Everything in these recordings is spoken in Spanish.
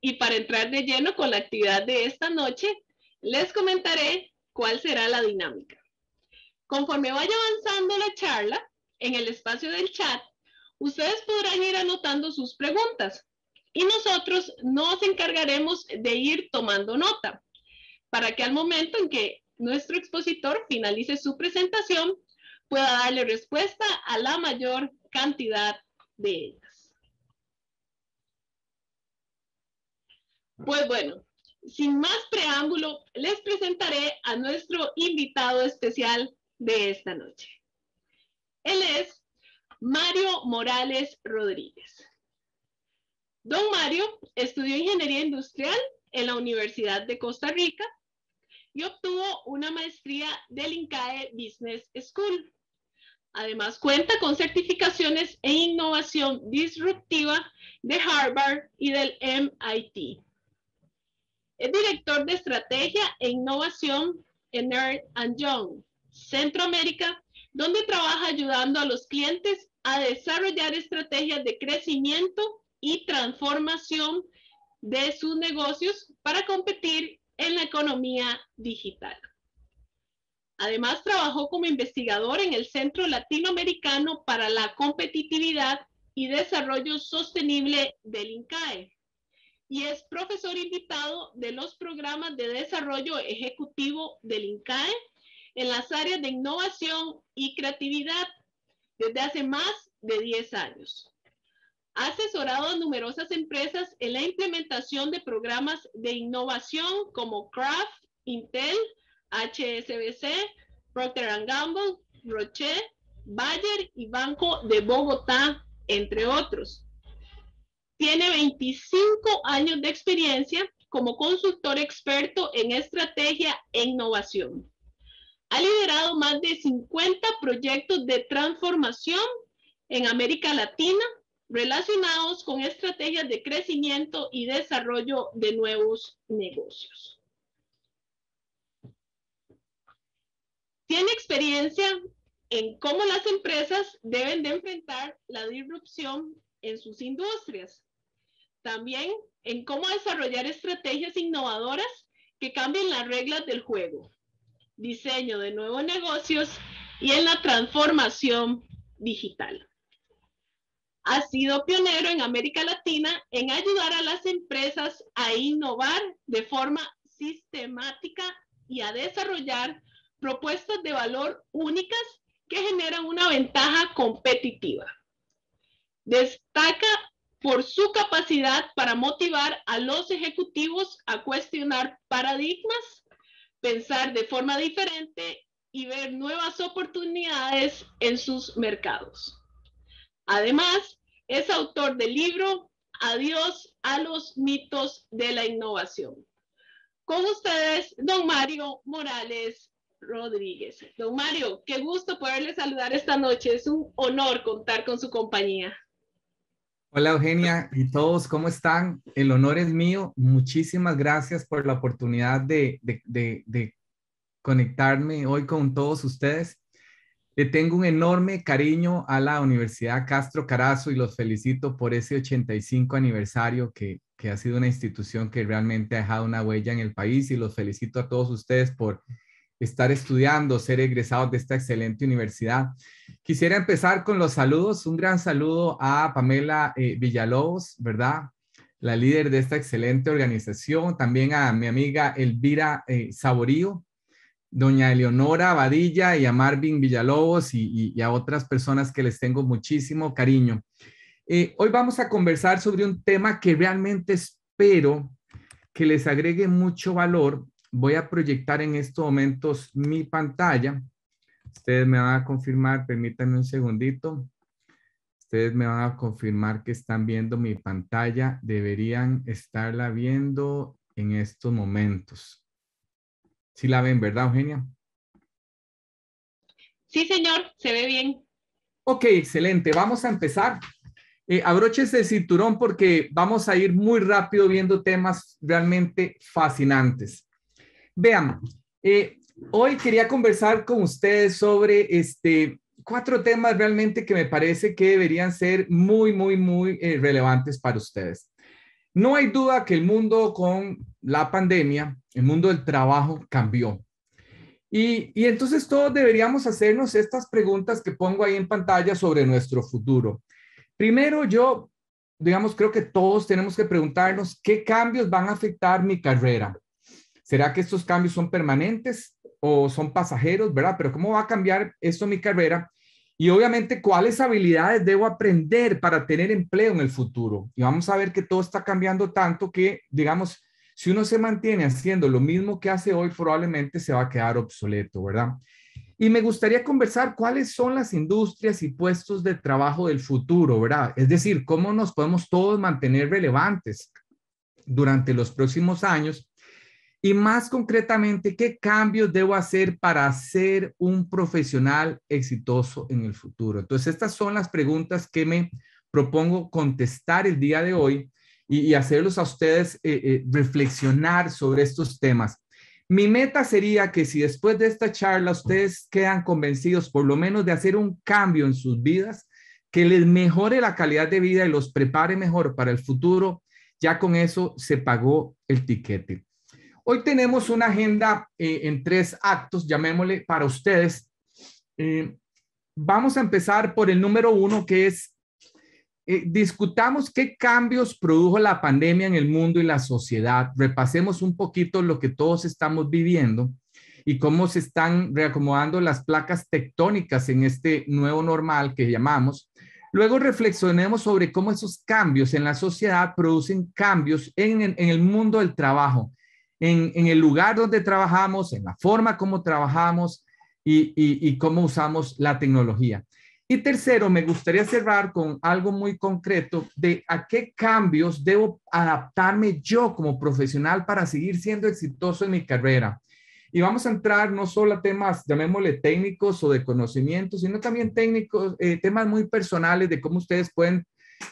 Y para entrar de lleno con la actividad de esta noche, les comentaré cuál será la dinámica. Conforme vaya avanzando la charla, en el espacio del chat, ustedes podrán ir anotando sus preguntas y nosotros nos encargaremos de ir tomando nota para que al momento en que nuestro expositor finalice su presentación, pueda darle respuesta a la mayor cantidad de ellas. Pues bueno, sin más preámbulo, les presentaré a nuestro invitado especial de esta noche. Él es Mario Morales Rodríguez. Don Mario estudió ingeniería industrial en la Universidad de Costa Rica y obtuvo una maestría del INCAE Business School. Además cuenta con certificaciones en innovación disruptiva de Harvard y del MIT. Es director de Estrategia e Innovación en Earth and Young, Centroamérica, donde trabaja ayudando a los clientes a desarrollar estrategias de crecimiento y transformación de sus negocios para competir en la economía digital. Además, trabajó como investigador en el Centro Latinoamericano para la Competitividad y Desarrollo Sostenible del INCAE, y es profesor invitado de los programas de desarrollo ejecutivo del INCAE en las áreas de innovación y creatividad desde hace más de 10 años. Ha asesorado a numerosas empresas en la implementación de programas de innovación como Kraft, Intel, HSBC, Procter Gamble, Roche, Bayer y Banco de Bogotá, entre otros. Tiene 25 años de experiencia como consultor experto en estrategia e innovación. Ha liderado más de 50 proyectos de transformación en América Latina relacionados con estrategias de crecimiento y desarrollo de nuevos negocios. Tiene experiencia en cómo las empresas deben de enfrentar la disrupción en sus industrias, también en cómo desarrollar estrategias innovadoras que cambien las reglas del juego, diseño de nuevos negocios y en la transformación digital. Ha sido pionero en América Latina en ayudar a las empresas a innovar de forma sistemática y a desarrollar propuestas de valor únicas que generan una ventaja competitiva. Destaca por su capacidad para motivar a los ejecutivos a cuestionar paradigmas, pensar de forma diferente y ver nuevas oportunidades en sus mercados. Además, es autor del libro Adiós a los mitos de la innovación. Con ustedes, don Mario Morales Rodríguez. Don Mario, qué gusto poderle saludar esta noche. Es un honor contar con su compañía. Hola Eugenia y todos, ¿cómo están? El honor es mío. Muchísimas gracias por la oportunidad de, conectarme hoy con todos ustedes. Le tengo un enorme cariño a la Universidad Castro Carazo y los felicito por ese 85 aniversario que ha sido una institución que realmente ha dejado una huella en el país y los felicito a todos ustedes por estar estudiando, ser egresados de esta excelente universidad. Quisiera empezar con los saludos. Un gran saludo a Pamela eh, Villalobos, ¿verdad? La líder de esta excelente organización. También a mi amiga Elvira eh, Saborío, doña Eleonora Vadilla y a Marvin Villalobos y, a otras personas que les tengo muchísimo cariño. Eh, hoy vamos a conversar sobre un tema que realmente espero que les agregue mucho valor voy a proyectar en estos momentos mi pantalla. Ustedes me van a confirmar, permítanme un segundito. Ustedes me van a confirmar que están viendo mi pantalla. Deberían estarla viendo en estos momentos. Sí la ven, ¿verdad, Eugenia? Sí, señor, se ve bien. Ok, excelente. Vamos a empezar. Eh, abroches el cinturón porque vamos a ir muy rápido viendo temas realmente fascinantes. Vean, eh, hoy quería conversar con ustedes sobre este, cuatro temas realmente que me parece que deberían ser muy, muy, muy eh, relevantes para ustedes. No hay duda que el mundo con la pandemia, el mundo del trabajo cambió. Y, y entonces todos deberíamos hacernos estas preguntas que pongo ahí en pantalla sobre nuestro futuro. Primero, yo, digamos, creo que todos tenemos que preguntarnos qué cambios van a afectar mi carrera ¿Será que estos cambios son permanentes o son pasajeros, verdad? Pero ¿cómo va a cambiar esto mi carrera? Y obviamente, ¿cuáles habilidades debo aprender para tener empleo en el futuro? Y vamos a ver que todo está cambiando tanto que, digamos, si uno se mantiene haciendo lo mismo que hace hoy, probablemente se va a quedar obsoleto, ¿verdad? Y me gustaría conversar cuáles son las industrias y puestos de trabajo del futuro, ¿verdad? Es decir, cómo nos podemos todos mantener relevantes durante los próximos años y más concretamente, ¿qué cambios debo hacer para ser un profesional exitoso en el futuro? Entonces, estas son las preguntas que me propongo contestar el día de hoy y, hacerlos a ustedes eh, eh, reflexionar sobre estos temas. Mi meta sería que si después de esta charla ustedes quedan convencidos por lo menos de hacer un cambio en sus vidas, que les mejore la calidad de vida y los prepare mejor para el futuro, ya con eso se pagó el tiquete. Hoy tenemos una agenda eh, en tres actos, llamémosle para ustedes. Eh, vamos a empezar por el número uno, que es eh, discutamos qué cambios produjo la pandemia en el mundo y la sociedad. Repasemos un poquito lo que todos estamos viviendo y cómo se están reacomodando las placas tectónicas en este nuevo normal que llamamos. Luego reflexionemos sobre cómo esos cambios en la sociedad producen cambios en el mundo del trabajo en, el lugar donde trabajamos, en la forma como trabajamos y, cómo usamos la tecnología. Y tercero, me gustaría cerrar con algo muy concreto de a qué cambios debo adaptarme yo como profesional para seguir siendo exitoso en mi carrera. Y vamos a entrar no solo a temas, llamémosle técnicos o de conocimiento, sino también técnicos, eh, temas muy personales de cómo ustedes pueden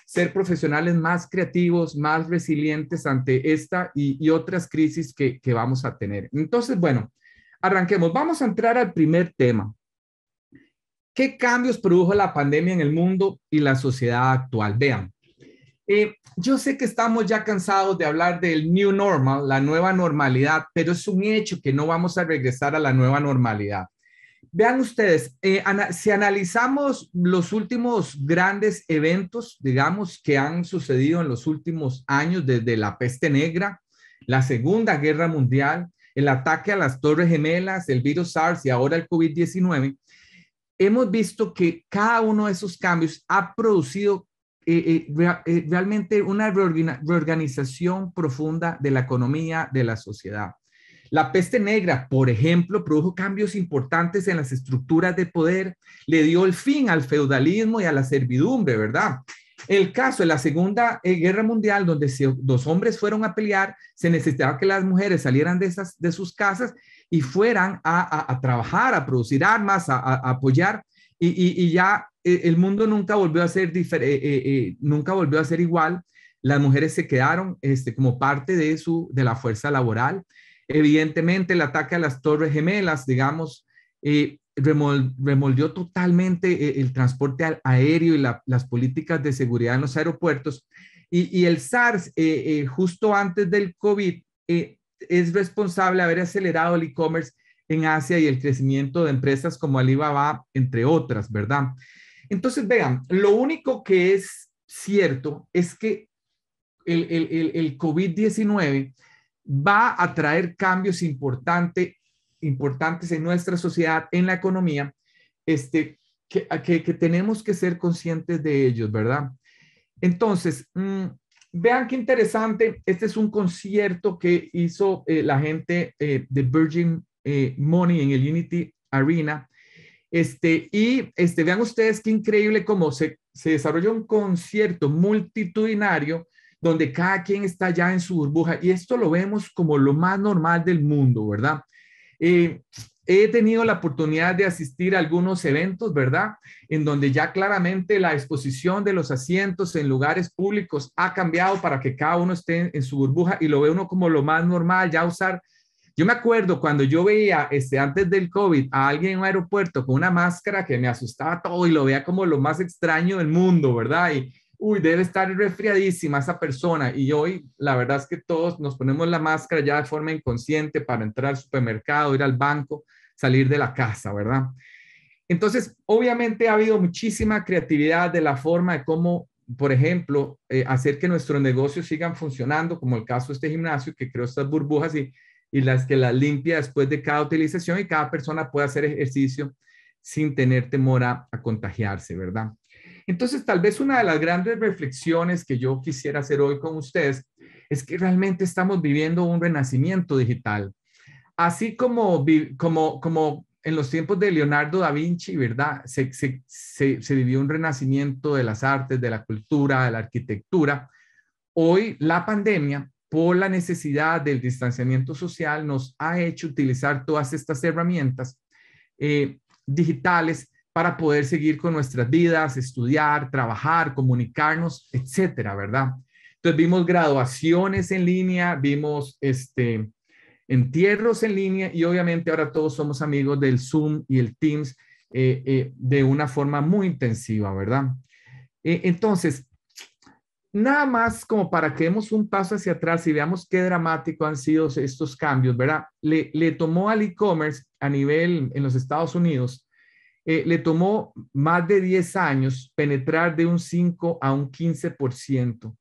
ser profesionales más creativos, más resilientes ante esta y, otras crisis que, vamos a tener. Entonces, bueno, arranquemos. Vamos a entrar al primer tema. ¿Qué cambios produjo la pandemia en el mundo y la sociedad actual? Vean, eh, yo sé que estamos ya cansados de hablar del new normal, la nueva normalidad, pero es un hecho que no vamos a regresar a la nueva normalidad. Vean ustedes, eh, si analizamos los últimos grandes eventos, digamos, que han sucedido en los últimos años, desde la peste negra, la Segunda Guerra Mundial, el ataque a las Torres Gemelas, el virus SARS y ahora el COVID-19, hemos visto que cada uno de esos cambios ha producido eh, eh, realmente una reorganización profunda de la economía, de la sociedad. La peste negra, por ejemplo, produjo cambios importantes en las estructuras de poder, le dio el fin al feudalismo y a la servidumbre, ¿verdad? El caso de la Segunda eh, Guerra Mundial, donde dos hombres fueron a pelear, se necesitaba que las mujeres salieran de, sus casas y fueran a, trabajar, a producir armas, a, apoyar, y, ya eh, el mundo nunca volvió a ser eh, nunca volvió a ser igual. Las mujeres se quedaron este, como parte de, su, de la fuerza laboral Evidentemente, el ataque a las Torres Gemelas, digamos, eh, totalmente eh, el, transporte aéreo y las políticas de seguridad en los aeropuertos. Y, el SARS, eh, eh, justo antes del COVID, es responsable de haber acelerado el e-commerce en Asia y el crecimiento de empresas como Alibaba, entre otras, ¿verdad? Entonces, vean, lo único que es cierto es que el, el COVID-19 va a traer cambios importantes en nuestra sociedad, en la economía, este, que, tenemos que ser conscientes de ellos, ¿verdad? Entonces, mm, vean qué interesante, este es un concierto que hizo eh, la gente eh, de Virgin eh, Money en el Unity Arena. Este, y este, vean ustedes qué increíble cómo se, se desarrolla un concierto multitudinario donde cada quien está ya en su burbuja y esto lo vemos como lo más normal del mundo, ¿verdad? Eh, he tenido la oportunidad de asistir a algunos eventos, ¿verdad? En donde ya claramente la exposición de los asientos en lugares públicos ha cambiado para que cada uno esté en, su burbuja y lo ve uno como lo más normal, ya usar. Yo me acuerdo cuando yo veía este, antes del COVID a alguien en un aeropuerto con una máscara que me asustaba todo y lo veía como lo más extraño del mundo, ¿verdad? Y, uy, debe estar resfriadísima esa persona. Y hoy, la verdad es que todos nos ponemos la máscara ya de forma inconsciente para entrar al supermercado, ir al banco, salir de la casa, ¿verdad? Entonces, obviamente ha habido muchísima creatividad de la forma de cómo, por ejemplo, eh, hacer que nuestros negocios sigan funcionando, como el caso de este gimnasio que creo estas burbujas y, y las que las limpia después de cada utilización y cada persona puede hacer ejercicio sin tener temor a contagiarse, ¿verdad? Entonces, tal vez una de las grandes reflexiones que yo quisiera hacer hoy con ustedes es que realmente estamos viviendo un renacimiento digital. Así como, en los tiempos de Leonardo da Vinci, ¿verdad? Se, vivió un renacimiento de las artes, de la cultura, de la arquitectura. Hoy la pandemia, por la necesidad del distanciamiento social, nos ha hecho utilizar todas estas herramientas eh, digitales para poder seguir con nuestras vidas, estudiar, trabajar, comunicarnos, etcétera, ¿verdad? Entonces vimos graduaciones en línea, vimos este, entierros en línea y obviamente ahora todos somos amigos del Zoom y el Teams eh, eh, de una forma muy intensiva, ¿verdad? Eh, entonces, nada más como para que demos un paso hacia atrás y veamos qué dramático han sido estos cambios, ¿verdad? Le, le tomó al e-commerce a nivel en los Estados Unidos eh, le tomó más de 10 años penetrar de un 5 a un 15%.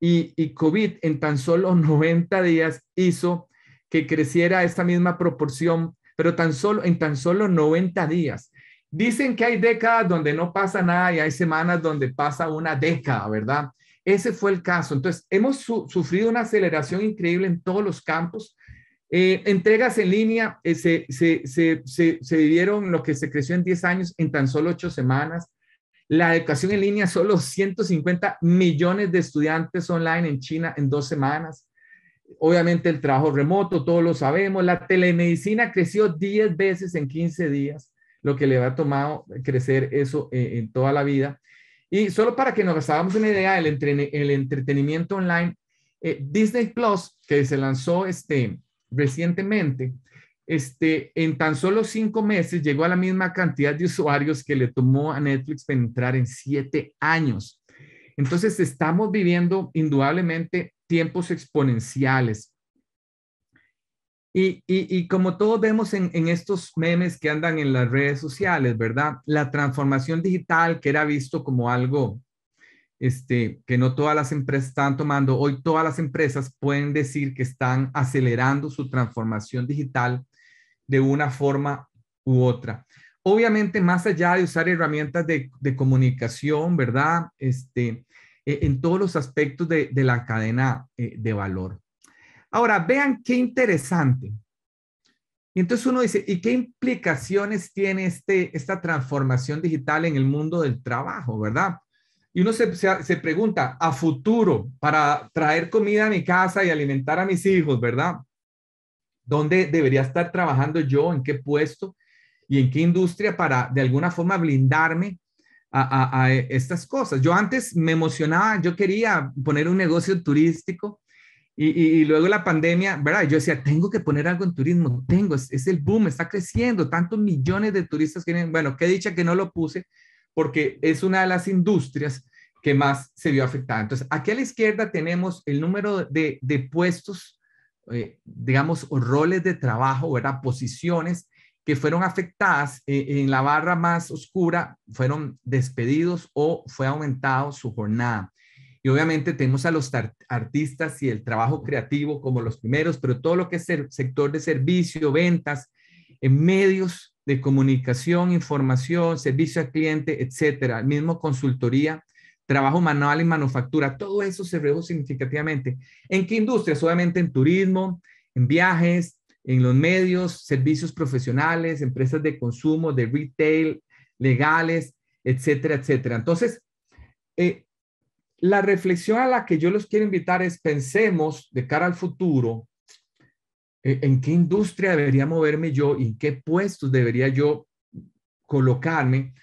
Y, y COVID en tan solo 90 días hizo que creciera esta misma proporción, pero tan solo, en tan solo 90 días. Dicen que hay décadas donde no pasa nada y hay semanas donde pasa una década, ¿verdad? Ese fue el caso. Entonces, hemos sufrido una aceleración increíble en todos los campos. Eh, entregas en línea eh, se, se, se, vivieron lo que se creció en 10 años en tan solo 8 semanas. La educación en línea, solo 150 millones de estudiantes online en China en dos semanas. Obviamente el trabajo remoto, todos lo sabemos. La telemedicina creció 10 veces en 15 días, lo que le ha tomado crecer eso eh, en toda la vida. Y solo para que nos hagamos una idea, del el entretenimiento online, Disney Plus, que se lanzó este, recientemente, este, en tan solo cinco meses llegó a la misma cantidad de usuarios que le tomó a Netflix penetrar en siete años. Entonces, estamos viviendo indudablemente tiempos exponenciales. Y, como todos vemos en, en, estos memes que andan en las redes sociales, ¿verdad? La transformación digital que era visto como algo este, que no todas las empresas están tomando. Hoy todas las empresas pueden decir que están acelerando su transformación digital de una forma u otra. Obviamente, más allá de usar herramientas de, comunicación, ¿verdad? Este, e, en todos los aspectos de, la cadena eh, de valor. Ahora, vean qué interesante. Y entonces uno dice, ¿y qué implicaciones tiene este, esta transformación digital en el mundo del trabajo, verdad? y uno se, pregunta a futuro para traer comida a mi casa y alimentar a mis hijos, ¿verdad? ¿Dónde debería estar trabajando yo? ¿En qué puesto? ¿Y en qué industria para de alguna forma blindarme a, estas cosas? Yo antes me emocionaba, yo quería poner un negocio turístico. Y, luego la pandemia, ¿verdad? Yo decía, tengo que poner algo en turismo, tengo, es, es el boom, está creciendo, tantos millones de turistas que vienen. Bueno, qué dicha que no lo puse, porque es una de las industrias que más se vio afectada. Entonces, aquí a la izquierda tenemos el número de, puestos, eh, digamos, roles de trabajo, ¿verdad? Posiciones que fueron afectadas eh, en la barra más oscura, fueron despedidos o fue aumentado su jornada. Y obviamente tenemos a los artistas y el trabajo creativo como los primeros, pero todo lo que es el sector de servicio, ventas, en medios, de comunicación, información, servicio al cliente, etcétera, mismo consultoría, trabajo manual y manufactura, todo eso se redujo significativamente. ¿En qué industrias? Obviamente en turismo, en viajes, en los medios, servicios profesionales, empresas de consumo, de retail, legales, etcétera, etcétera. Entonces, eh, la reflexión a la que yo los quiero invitar es pensemos de cara al futuro, eh, en qué industria debería moverme yo y en qué puestos debería yo colocarme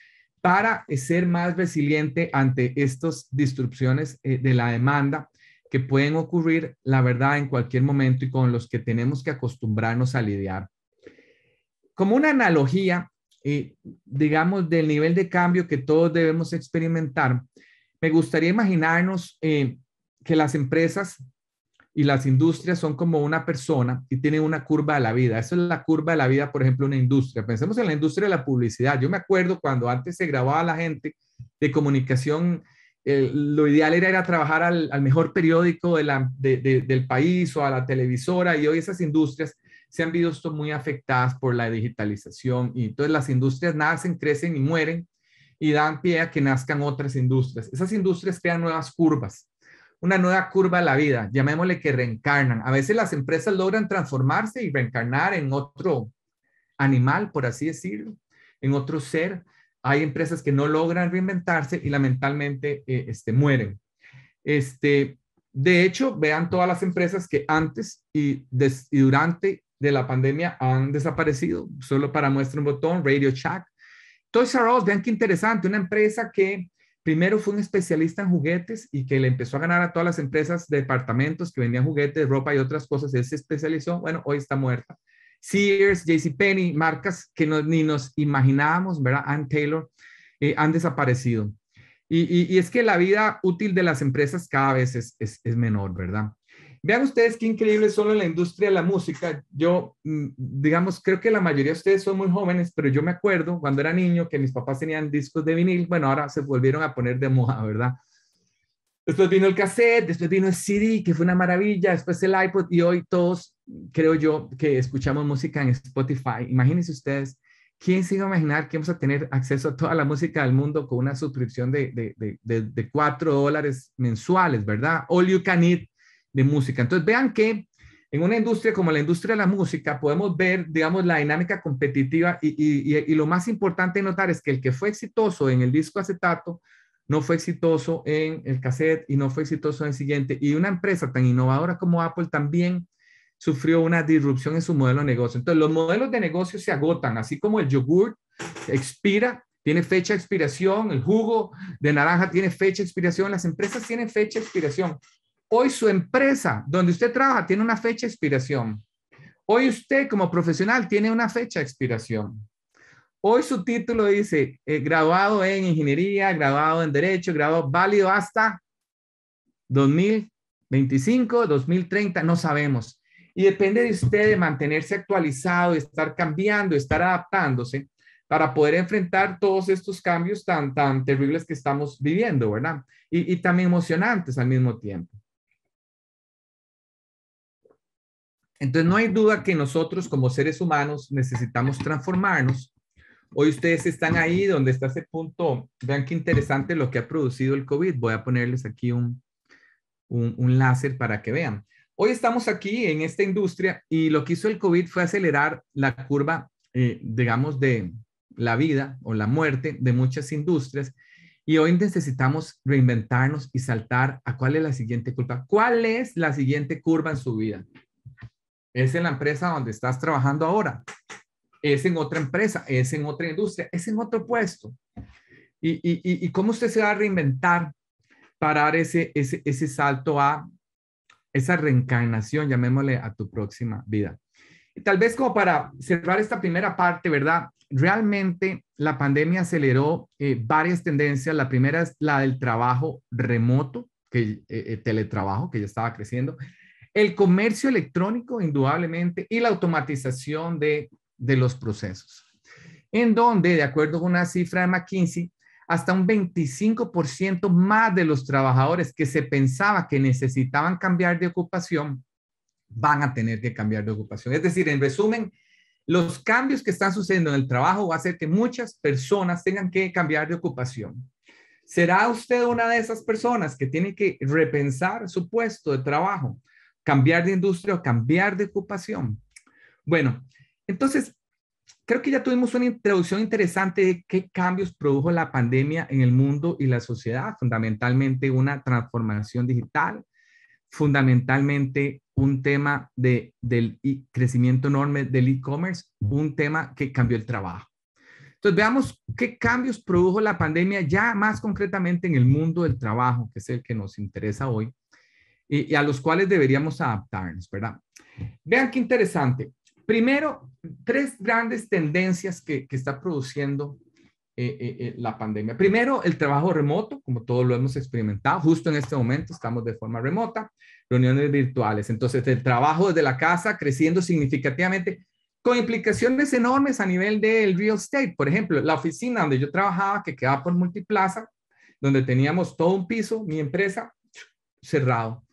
para ser más resiliente ante estas disrupciones eh, de la demanda que pueden ocurrir, la verdad, en cualquier momento y con los que tenemos que acostumbrarnos a lidiar. Como una analogía, eh, digamos, del nivel de cambio que todos debemos experimentar, me gustaría imaginarnos que las empresas y las industrias son como una persona y tienen una curva de la vida. Esa es la curva de la vida, por ejemplo, una industria. Pensemos en la industria de la publicidad. Yo me acuerdo cuando antes se grababa la gente de comunicación, lo ideal era ir a trabajar al, mejor periódico de del país o a la televisora y hoy esas industrias se han visto muy afectadas por la digitalización y entonces las industrias nacen, crecen y mueren y dan pie a que nazcan otras industrias. Esas industrias crean nuevas curvas una nueva curva a la vida, llamémosle que reencarnan. A veces las empresas logran transformarse y reencarnar en otro animal, por así decirlo, en otro ser. Hay empresas que no logran reinventarse y lamentablemente eh, este, mueren. Este, de hecho, vean todas las empresas que antes y, durante de la pandemia han desaparecido. Solo para muestra un botón, Radio Shack. Toys R Us, vean qué interesante, una empresa que Primero fue un especialista en juguetes y que le empezó a ganar a todas las empresas de departamentos que vendían juguetes, ropa y otras cosas. Él se especializó, bueno, hoy está muerta. Sears, JCPenney, marcas que ni nos imaginábamos, ¿verdad? Ann Taylor, eh, han desaparecido. Y, es que la vida útil de las empresas cada vez es menor, ¿verdad? Vean ustedes qué increíble solo en la industria de la música. Yo, mm, digamos, creo que la mayoría de ustedes son muy jóvenes, pero yo me acuerdo cuando era niño que mis papás tenían discos de vinil. Bueno, ahora se volvieron a poner de moda, ¿verdad? Después vino el cassette, después vino el CD, que fue una maravilla, después el iPod y hoy todos, creo yo, que escuchamos música en Spotify. Imagínense ustedes, ¿quién se iba a imaginar que vamos a tener acceso a toda la música del mundo con una suscripción de, de, de, de 4 dólares mensuales, ¿verdad? All you can eat, de música. Entonces, vean que en una industria como la industria de la música podemos ver, digamos, la dinámica competitiva y, y, y, lo más importante notar es que el que fue exitoso en el disco acetato no fue exitoso en el cassette y no fue exitoso en el siguiente. Y una empresa tan innovadora como Apple también sufrió una disrupción en su modelo de negocio. Entonces, los modelos de negocio se agotan, así como el yogurt expira, tiene fecha de expiración, el jugo de naranja tiene fecha de expiración, las empresas tienen fecha de expiración. Hoy su empresa donde usted trabaja tiene una fecha de expiración. Hoy usted como profesional tiene una fecha de expiración. Hoy su título dice eh, graduado en ingeniería, graduado en derecho, graduado válido hasta 2025, 2030, no sabemos. Y depende de usted de mantenerse actualizado, estar cambiando, estar adaptándose para poder enfrentar todos estos cambios tan, tan terribles que estamos viviendo, ¿verdad? Y, y emocionantes al mismo tiempo. Entonces, no hay duda que nosotros como seres humanos necesitamos transformarnos. Hoy ustedes están ahí donde está ese punto. Vean qué interesante lo que ha producido el COVID. Voy a ponerles aquí un, un, láser para que vean. Hoy estamos aquí en esta industria y lo que hizo el COVID fue acelerar la curva, eh, digamos, de la vida o la muerte de muchas industrias. Y hoy necesitamos reinventarnos y saltar a cuál es la siguiente curva. ¿Cuál es la siguiente curva en su vida? es en la empresa donde estás trabajando ahora, es en otra empresa, es en otra industria, es en otro puesto. ¿Y, cómo usted se va a reinventar para dar ese, ese, salto a esa reencarnación, llamémosle, a tu próxima vida? tal vez como para cerrar esta primera parte, ¿verdad? Realmente la pandemia aceleró eh, varias tendencias. La primera es la del trabajo remoto, que eh, eh teletrabajo, que ya estaba creciendo el comercio electrónico, indudablemente, y la automatización de, los procesos, en donde, de acuerdo con una cifra de McKinsey, hasta un 25% más de los trabajadores que se pensaba que necesitaban cambiar de ocupación van a tener que cambiar de ocupación. Es decir, en resumen, los cambios que están sucediendo en el trabajo va a hacer que muchas personas tengan que cambiar de ocupación. ¿Será usted una de esas personas que tiene que repensar su puesto de trabajo? cambiar de industria o cambiar de ocupación. Bueno, entonces, creo que ya tuvimos una introducción interesante de qué cambios produjo la pandemia en el mundo y la sociedad, fundamentalmente una transformación digital, fundamentalmente un tema de, del crecimiento enorme del e-commerce, un tema que cambió el trabajo. Entonces, veamos qué cambios produjo la pandemia ya más concretamente en el mundo del trabajo, que es el que nos interesa hoy y, a los cuales deberíamos adaptarnos, ¿verdad? Vean qué interesante. Primero, tres grandes tendencias que, está produciendo eh, eh, eh, la pandemia. Primero, el trabajo remoto, como todos lo hemos experimentado, justo en este momento estamos de forma remota, reuniones virtuales. Entonces, el trabajo desde la casa creciendo significativamente, con implicaciones enormes a nivel del real estate. Por ejemplo, la oficina donde yo trabajaba, que quedaba por Multiplaza, donde teníamos todo un piso, mi empresa, cerrado.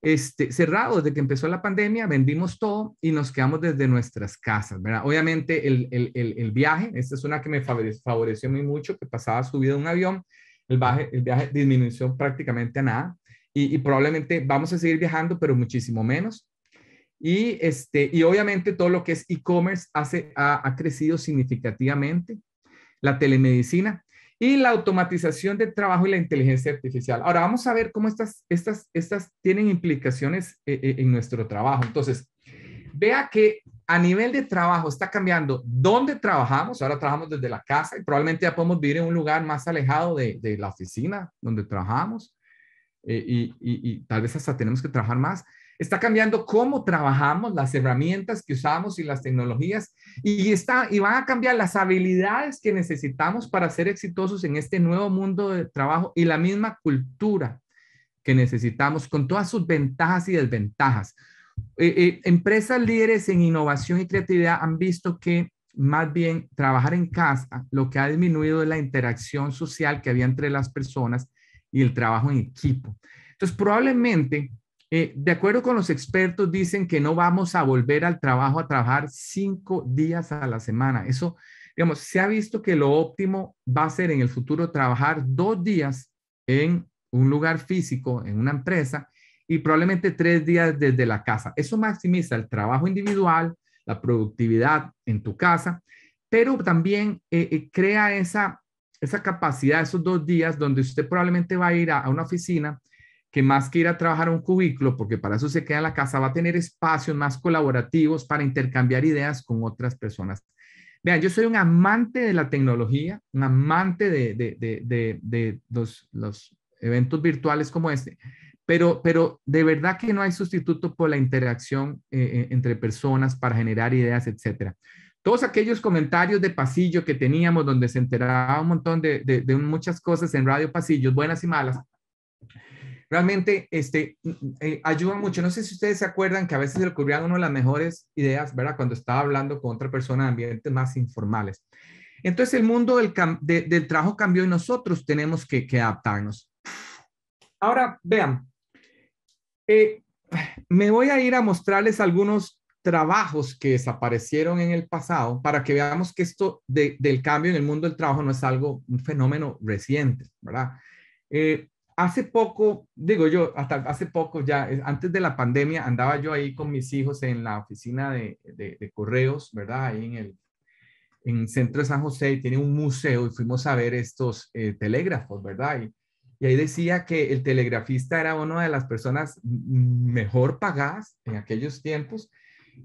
Este, cerrado desde que empezó la pandemia, vendimos todo y nos quedamos desde nuestras casas, Obviamente el, el, el, viaje, esta es una que me favoreció muy mucho, que pasaba subido en un avión, el viaje, el viaje disminuyó prácticamente a nada y, probablemente vamos a seguir viajando, pero muchísimo menos. Y, este, y obviamente todo lo que es e-commerce ha, ha crecido significativamente. La telemedicina, y la automatización del trabajo y la inteligencia artificial. Ahora vamos a ver cómo estas, estas, estas tienen implicaciones eh, eh, en nuestro trabajo. Entonces, vea que a nivel de trabajo está cambiando dónde trabajamos. Ahora trabajamos desde la casa y probablemente ya podemos vivir en un lugar más alejado de, de la oficina donde trabajamos. Eh, y, y, y, tal vez hasta tenemos que trabajar más está cambiando cómo trabajamos, las herramientas que usamos y las tecnologías, y, está, y van a cambiar las habilidades que necesitamos para ser exitosos en este nuevo mundo de trabajo y la misma cultura que necesitamos con todas sus ventajas y desventajas. Eh, eh, empresas líderes en innovación y creatividad han visto que más bien trabajar en casa lo que ha disminuido es la interacción social que había entre las personas y el trabajo en equipo. Entonces, probablemente eh, de acuerdo con los expertos, dicen que no vamos a volver al trabajo a trabajar cinco días a la semana. Eso, digamos, se ha visto que lo óptimo va a ser en el futuro trabajar dos días en un lugar físico, en una empresa, y probablemente tres días desde la casa. Eso maximiza el trabajo individual, la productividad en tu casa, pero también eh, eh, crea esa, esa capacidad, esos dos días donde usted probablemente va a ir a una oficina que más que ir a trabajar a un cubículo, porque para eso se queda en la casa, va a tener espacios más colaborativos para intercambiar ideas con otras personas. Vean, yo soy un amante de la tecnología, un amante de, los, eventos virtuales como este, pero, pero de verdad que no hay sustituto por la interacción eh, eh, entre personas para generar ideas, etcétera todos aquellos comentarios de pasillo que teníamos, donde se enteraba un montón de, de, muchas cosas en Radio Pasillos, buenas y malas, realmente este, mm, mm, eh, ayuda mucho. No sé si ustedes se acuerdan que a veces se le ocurrían una de las mejores ideas, ¿verdad? Cuando estaba hablando con otra persona en ambientes más informales. Entonces el mundo del, del trabajo cambió y nosotros tenemos que, adaptarnos. Ahora, vean, eh, me voy a ir a mostrarles algunos trabajos que desaparecieron en el pasado para que veamos que esto del cambio en el mundo del trabajo no es algo, un fenómeno reciente, ¿verdad? Eh, hace poco, digo yo, hasta hace poco ya, antes de la pandemia, andaba yo ahí con mis hijos en la oficina de, correos, ¿verdad? Ahí en el, en centro de San José, y tiene un museo y fuimos a ver estos eh, telégrafos, ¿verdad? Y, y, ahí decía que el telegrafista era una de las personas mejor pagadas en aquellos tiempos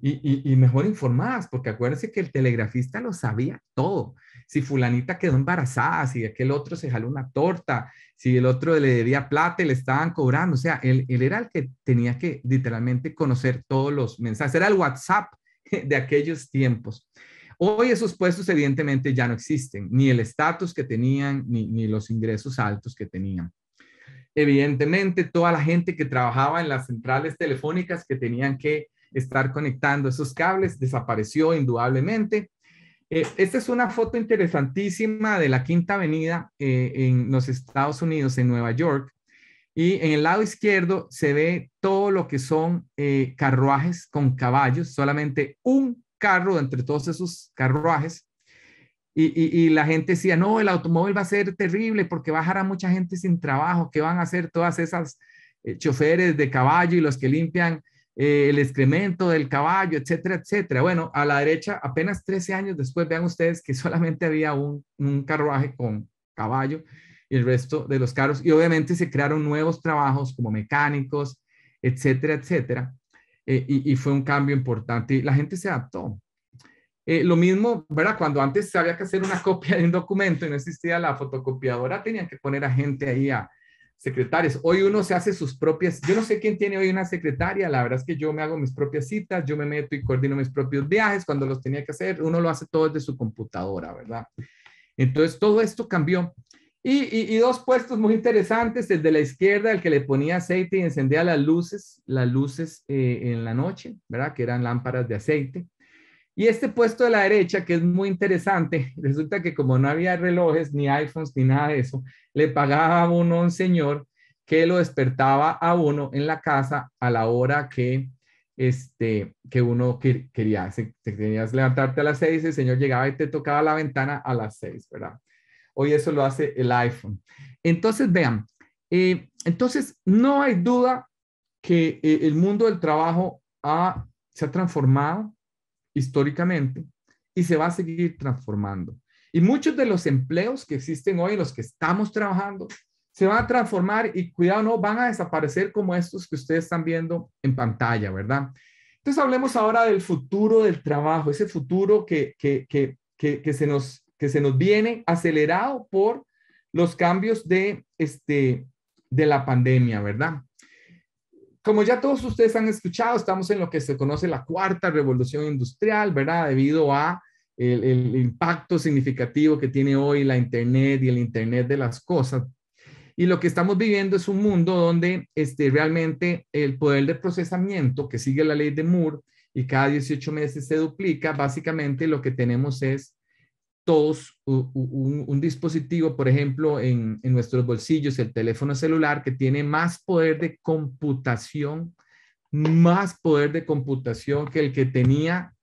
y, mejor informadas, porque acuérdense que el telegrafista lo sabía todo. Si fulanita quedó embarazada, si aquel otro se jaló una torta, si el otro le debía plata y le estaban cobrando. O sea, él, él era el que tenía que literalmente conocer todos los mensajes. Era el WhatsApp de aquellos tiempos. Hoy esos puestos evidentemente ya no existen, ni el estatus que tenían, ni los ingresos altos que tenían evidentemente toda la gente que trabajaba en las centrales telefónicas que tenían que estar conectando esos cables, desapareció indudablemente. Eh, esta es una foto interesantísima de la Quinta Avenida eh, en los Estados Unidos, en Nueva York. Y en el lado izquierdo se ve todo lo que son eh, carruajes con caballos, solamente un carro entre todos esos carruajes. Y, la gente decía, no, el automóvil va a ser terrible porque va a dejar mucha gente sin trabajo, ¿qué van a hacer todas esas choferes de caballo y los que limpian eh, el excremento del caballo, etcétera, etcétera. Bueno, a la derecha, apenas 13 años después, vean ustedes que solamente había un, carruaje con caballo y el resto de los carros. Y obviamente se crearon nuevos trabajos como mecánicos, etcétera, etcétera. Eh, y, fue un cambio importante y la gente se adaptó. Eh, lo mismo, ¿verdad? Cuando antes había que hacer una copia de un documento y no existía la fotocopiadora, tenían que poner a gente ahí a, secretarias. Hoy uno se hace sus propias, yo no sé quién tiene hoy una secretaria, la verdad es que yo me hago mis propias citas, yo me meto y coordino mis propios viajes cuando los tenía que hacer, uno lo hace todo desde su computadora, ¿verdad? Entonces todo esto cambió. Y, dos puestos muy interesantes, el de la izquierda, el que le ponía aceite y encendía las luces, las luces eh, en la noche, ¿verdad? Que eran lámparas de aceite. Y este puesto de la derecha, que es muy interesante, resulta que como no había relojes, ni iPhones, ni nada de eso, le pagaba a uno un señor que lo despertaba a uno en la casa a la hora que, este, que uno quería. Se, te tenías levantarte a las seis, el señor llegaba y te tocaba la ventana a las seis, ¿verdad? Hoy eso lo hace el iPhone. Entonces, vean, eh, entonces no hay duda que eh, el mundo del trabajo ha, se ha transformado históricamente y se va a seguir transformando. Y muchos de los empleos que existen hoy, los que estamos trabajando, se van a transformar y cuidado, no van a desaparecer como estos que ustedes están viendo en pantalla, ¿verdad? Entonces hablemos ahora del futuro del trabajo, ese futuro que, que se, nos, que se nos viene acelerado por los cambios de, este, de la pandemia, ¿verdad? como ya todos ustedes han escuchado, estamos en lo que se conoce la cuarta revolución industrial, ¿verdad? Debido a el, impacto significativo que tiene hoy la Internet y el Internet de las cosas. Y lo que estamos viviendo es un mundo donde este, realmente el poder de procesamiento que sigue la ley de Moore y cada 18 meses se duplica, básicamente lo que tenemos es todos un, dispositivo, por ejemplo, en, en, nuestros bolsillos, el teléfono celular, que tiene más poder de computación, más poder de computación que el que tenía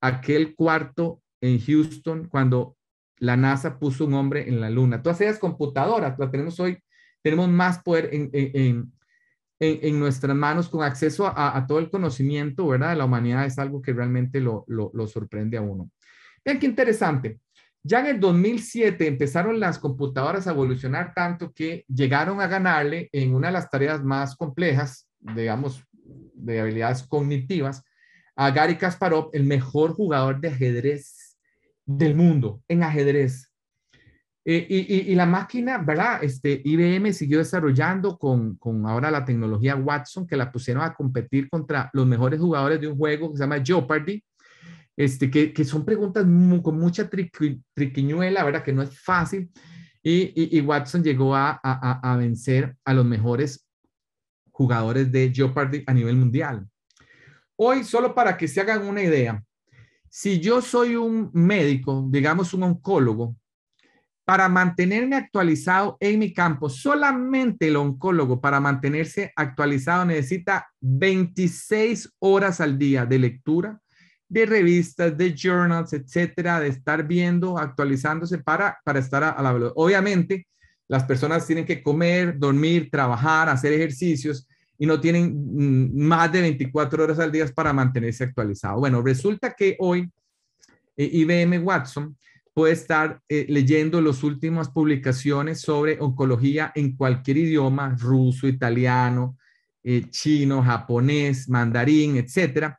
aquel cuarto en Houston cuando la NASA puso un hombre en la Luna. tú esas computadoras las tenemos hoy, tenemos más poder en, en, en nuestras manos con acceso a, todo el conocimiento, ¿verdad? De la humanidad es algo que realmente lo, lo, lo sorprende a uno. Vean qué interesante. Ya en el 2007 empezaron las computadoras a evolucionar tanto que llegaron a ganarle en una de las tareas más complejas, digamos, de habilidades cognitivas, a Gary Kasparov, el mejor jugador de ajedrez del mundo, en ajedrez. Eh, y, la máquina, ¿verdad? Este, IBM siguió desarrollando con, con ahora la tecnología Watson, que la pusieron a competir contra los mejores jugadores de un juego que se llama Jeopardy, este, que, son preguntas con mucha triquiñuela, ¿verdad? Que no es fácil. Y, Watson llegó a, a, vencer a los mejores jugadores de Jeopardy a nivel mundial. Hoy, solo para que se hagan una idea, si yo soy un médico, digamos un oncólogo, para mantenerme actualizado en mi campo, solamente el oncólogo para mantenerse actualizado necesita 26 horas al día de lectura, de revistas, de journals, etcétera, de estar viendo, actualizándose para, para estar a, la velocidad. Obviamente, las personas tienen que comer, dormir, trabajar, hacer ejercicios y no tienen mm, más de 24 horas al día para mantenerse actualizado. Bueno, resulta que hoy eh, IBM Watson puede estar eh, leyendo las últimas publicaciones sobre oncología en cualquier idioma, ruso, italiano, eh, chino, japonés, mandarín, etcétera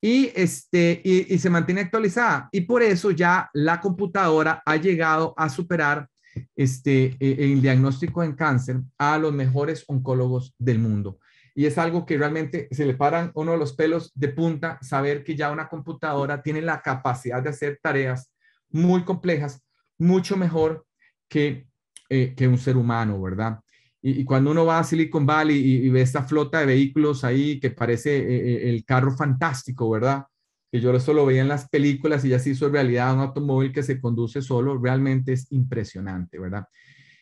y, este, y, se mantiene actualizada. Y por eso ya la computadora ha llegado a superar este, e, e, el diagnóstico en cáncer a los mejores oncólogos del mundo. Y es algo que realmente se le paran uno de los pelos de punta saber que ya una computadora tiene la capacidad de hacer tareas muy complejas, mucho mejor que eh, un ser humano, ¿verdad? Y, cuando uno va a Silicon Valley y, ve esta flota de vehículos ahí que parece eh, eh, el carro fantástico, ¿verdad? Que yo eso lo veía en las películas y ya se hizo realidad un automóvil que se conduce solo, realmente es impresionante, ¿verdad?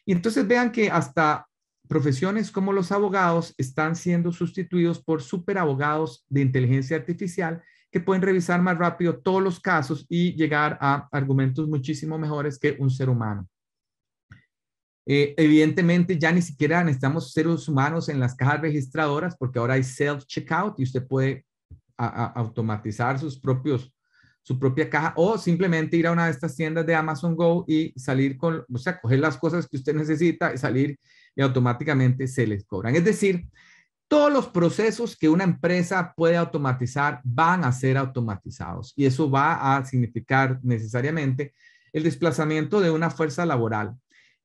Y entonces vean que hasta profesiones como los abogados están siendo sustituidos por superabogados de inteligencia artificial que pueden revisar más rápido todos los casos y llegar a argumentos muchísimo mejores que un ser humano. Eh, evidentemente ya ni siquiera necesitamos seres humanos en las cajas registradoras porque ahora hay self-checkout y usted puede automatizar sus propios, su propia caja o simplemente ir a una de estas tiendas de Amazon Go y salir con, o sea, coger las cosas que usted necesita y salir y automáticamente se les cobran. Es decir, todos los procesos que una empresa puede automatizar van a ser automatizados y eso va a significar necesariamente el desplazamiento de una fuerza laboral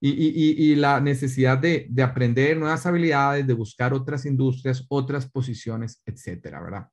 y, la necesidad de, aprender nuevas habilidades, de buscar otras industrias, otras posiciones, etcétera, ¿verdad?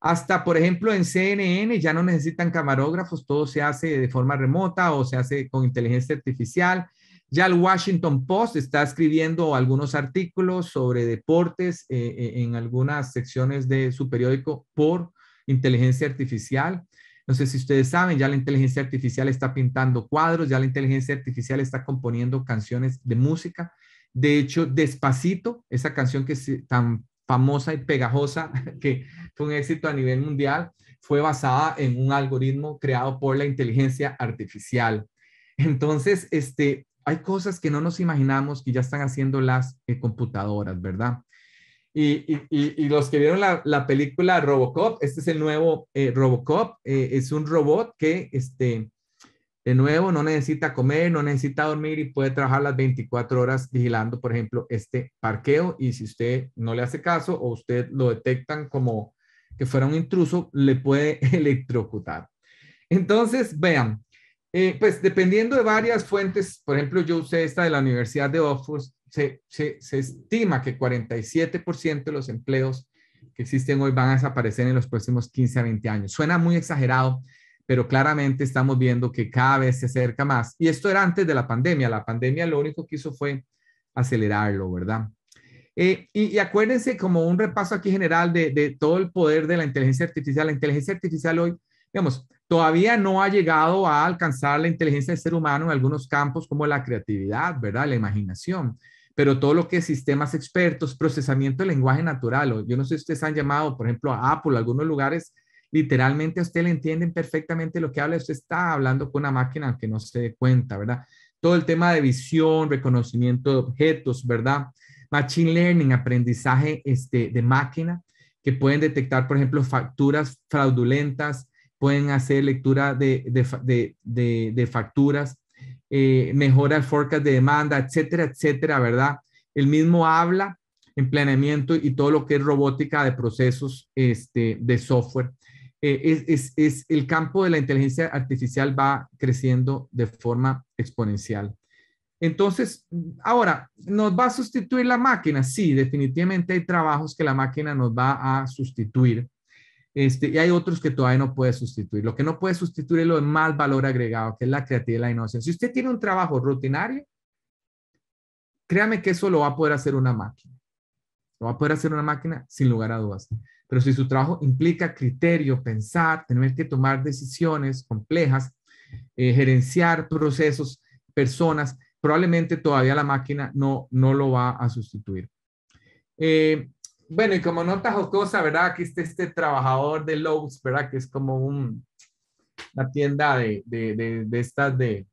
Hasta, por ejemplo, en CNN ya no necesitan camarógrafos, todo se hace de forma remota o se hace con inteligencia artificial. Ya el Washington Post está escribiendo algunos artículos sobre deportes eh, eh, en algunas secciones de su periódico por inteligencia artificial. No sé si ustedes saben, ya la inteligencia artificial está pintando cuadros, ya la inteligencia artificial está componiendo canciones de música. De hecho, Despacito, esa canción que es tan famosa y pegajosa, que fue un éxito a nivel mundial, fue basada en un algoritmo creado por la inteligencia artificial. Entonces, este, hay cosas que no nos imaginamos que ya están haciendo las eh, computadoras, ¿verdad? Y, los que vieron la, película Robocop, este es el nuevo eh, Robocop, eh, es un robot que, este, de nuevo, no necesita comer, no necesita dormir y puede trabajar las 24 horas vigilando, por ejemplo, este parqueo. Y si usted no le hace caso o usted lo detectan como que fuera un intruso, le puede electrocutar. Entonces, vean, eh, pues dependiendo de varias fuentes, por ejemplo, yo usé esta de la Universidad de Oxford, se, se, estima que 47% de los empleos que existen hoy van a desaparecer en los próximos 15 a 20 años. Suena muy exagerado, pero claramente estamos viendo que cada vez se acerca más. Y esto era antes de la pandemia. La pandemia lo único que hizo fue acelerarlo, ¿verdad? Eh, y, acuérdense como un repaso aquí general de, de, todo el poder de la inteligencia artificial. La inteligencia artificial hoy, digamos, todavía no ha llegado a alcanzar la inteligencia del ser humano en algunos campos como la creatividad, ¿verdad? La imaginación pero todo lo que es sistemas expertos, procesamiento de lenguaje natural, o yo no sé si ustedes han llamado, por ejemplo, a Apple, algunos lugares, literalmente a usted le entienden perfectamente lo que habla, usted está hablando con una máquina aunque no se dé cuenta, ¿verdad? Todo el tema de visión, reconocimiento de objetos, ¿verdad? Machine learning, aprendizaje este, de máquina, que pueden detectar, por ejemplo, facturas fraudulentas, pueden hacer lectura de, de, de, de facturas, eh, mejora el forecast de demanda, etcétera, etcétera, ¿verdad? El mismo habla en planeamiento y todo lo que es robótica de procesos este, de software. Eh, es, es, es, el campo de la inteligencia artificial va creciendo de forma exponencial. Entonces, ahora, ¿nos va a sustituir la máquina? Sí, definitivamente hay trabajos que la máquina nos va a sustituir. Este, y hay otros que todavía no puede sustituir. Lo que no puede sustituir es lo de más valor agregado, que es la creatividad y la innovación. Si usted tiene un trabajo rutinario, créame que eso lo va a poder hacer una máquina. Lo va a poder hacer una máquina sin lugar a dudas. Pero si su trabajo implica criterio, pensar, tener que tomar decisiones complejas, eh, gerenciar procesos, personas, probablemente todavía la máquina no, no lo va a sustituir. Eh, bueno, y como nota jocosa, ¿verdad? Aquí está este trabajador de Lowe's, ¿verdad? Que es como una tienda de, de estas de,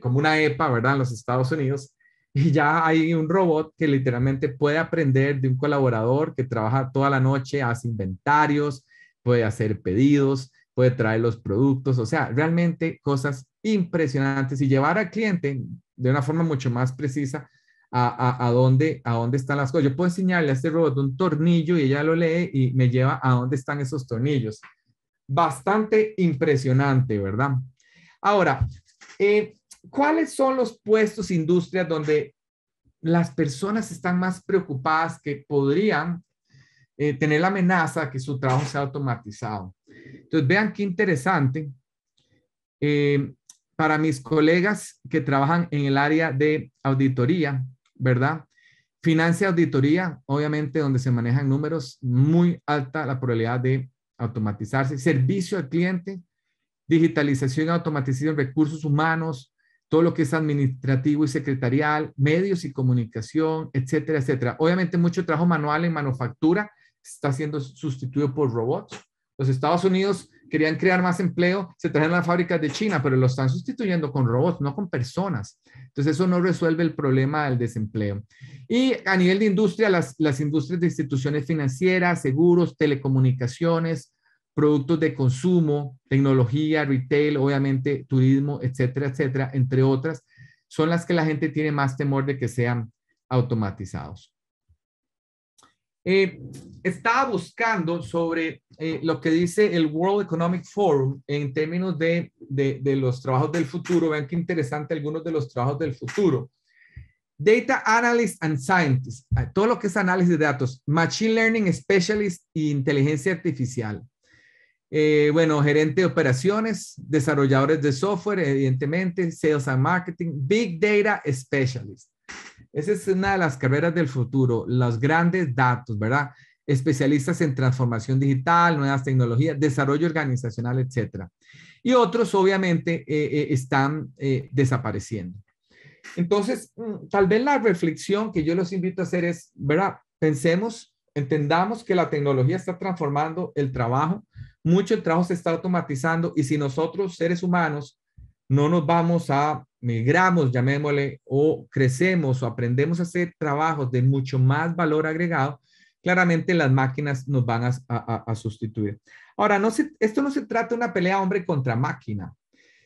como una EPA, ¿verdad? En los Estados Unidos. Y ya hay un robot que literalmente puede aprender de un colaborador que trabaja toda la noche, hace inventarios, puede hacer pedidos, puede traer los productos, o sea, realmente cosas impresionantes y llevar al cliente de una forma mucho más precisa a, dónde, a dónde están las cosas. Yo puedo enseñarle a este robot un tornillo y ella lo lee y me lleva a dónde están esos tornillos. Bastante impresionante, ¿verdad? Ahora, eh, ¿cuáles son los puestos, industrias donde las personas están más preocupadas que podrían eh, tener la amenaza que su trabajo sea automatizado? Entonces, vean qué interesante. Eh, para mis colegas que trabajan en el área de auditoría, ¿verdad? Financia auditoría, obviamente donde se manejan números, muy alta la probabilidad de automatizarse. Servicio al cliente, digitalización y automatización, recursos humanos, todo lo que es administrativo y secretarial, medios y comunicación, etcétera, etcétera. Obviamente mucho trabajo manual en manufactura está siendo sustituido por robots. Los Estados Unidos querían crear más empleo, se trajeron las fábricas de China, pero lo están sustituyendo con robots, no con personas. Entonces eso no resuelve el problema del desempleo. Y a nivel de industria, las industrias de instituciones financieras, seguros, telecomunicaciones, productos de consumo, tecnología, retail, obviamente turismo, etcétera, etcétera, entre otras, son las que la gente tiene más temor de que sean automatizados. Eh, estaba buscando sobre eh, lo que dice el World Economic Forum en términos de, los trabajos del futuro. Vean qué interesante algunos de los trabajos del futuro. Data Analyst and Scientist, eh, todo lo que es análisis de datos, Machine Learning Specialist e inteligencia artificial. bueno, gerente de operaciones, desarrolladores de software, evidentemente, Sales and Marketing, Big Data Specialist. Esa es una de las carreras del futuro, los grandes datos, ¿verdad? Especialistas en transformación digital, nuevas tecnologías, desarrollo organizacional, etc. Y otros, obviamente, eh, eh, están eh, desapareciendo. Entonces, mm, tal vez la reflexión que yo los invito a hacer es, ¿verdad? Pensemos, entendamos que la tecnología está transformando el trabajo, mucho el trabajo se está automatizando y si nosotros, seres humanos, no nos vamos a migramos, llamémosle, o crecemos o aprendemos a hacer trabajos de mucho más valor agregado, claramente las máquinas nos van a, a, sustituir. Ahora, no esto no se trata de una pelea hombre contra máquina,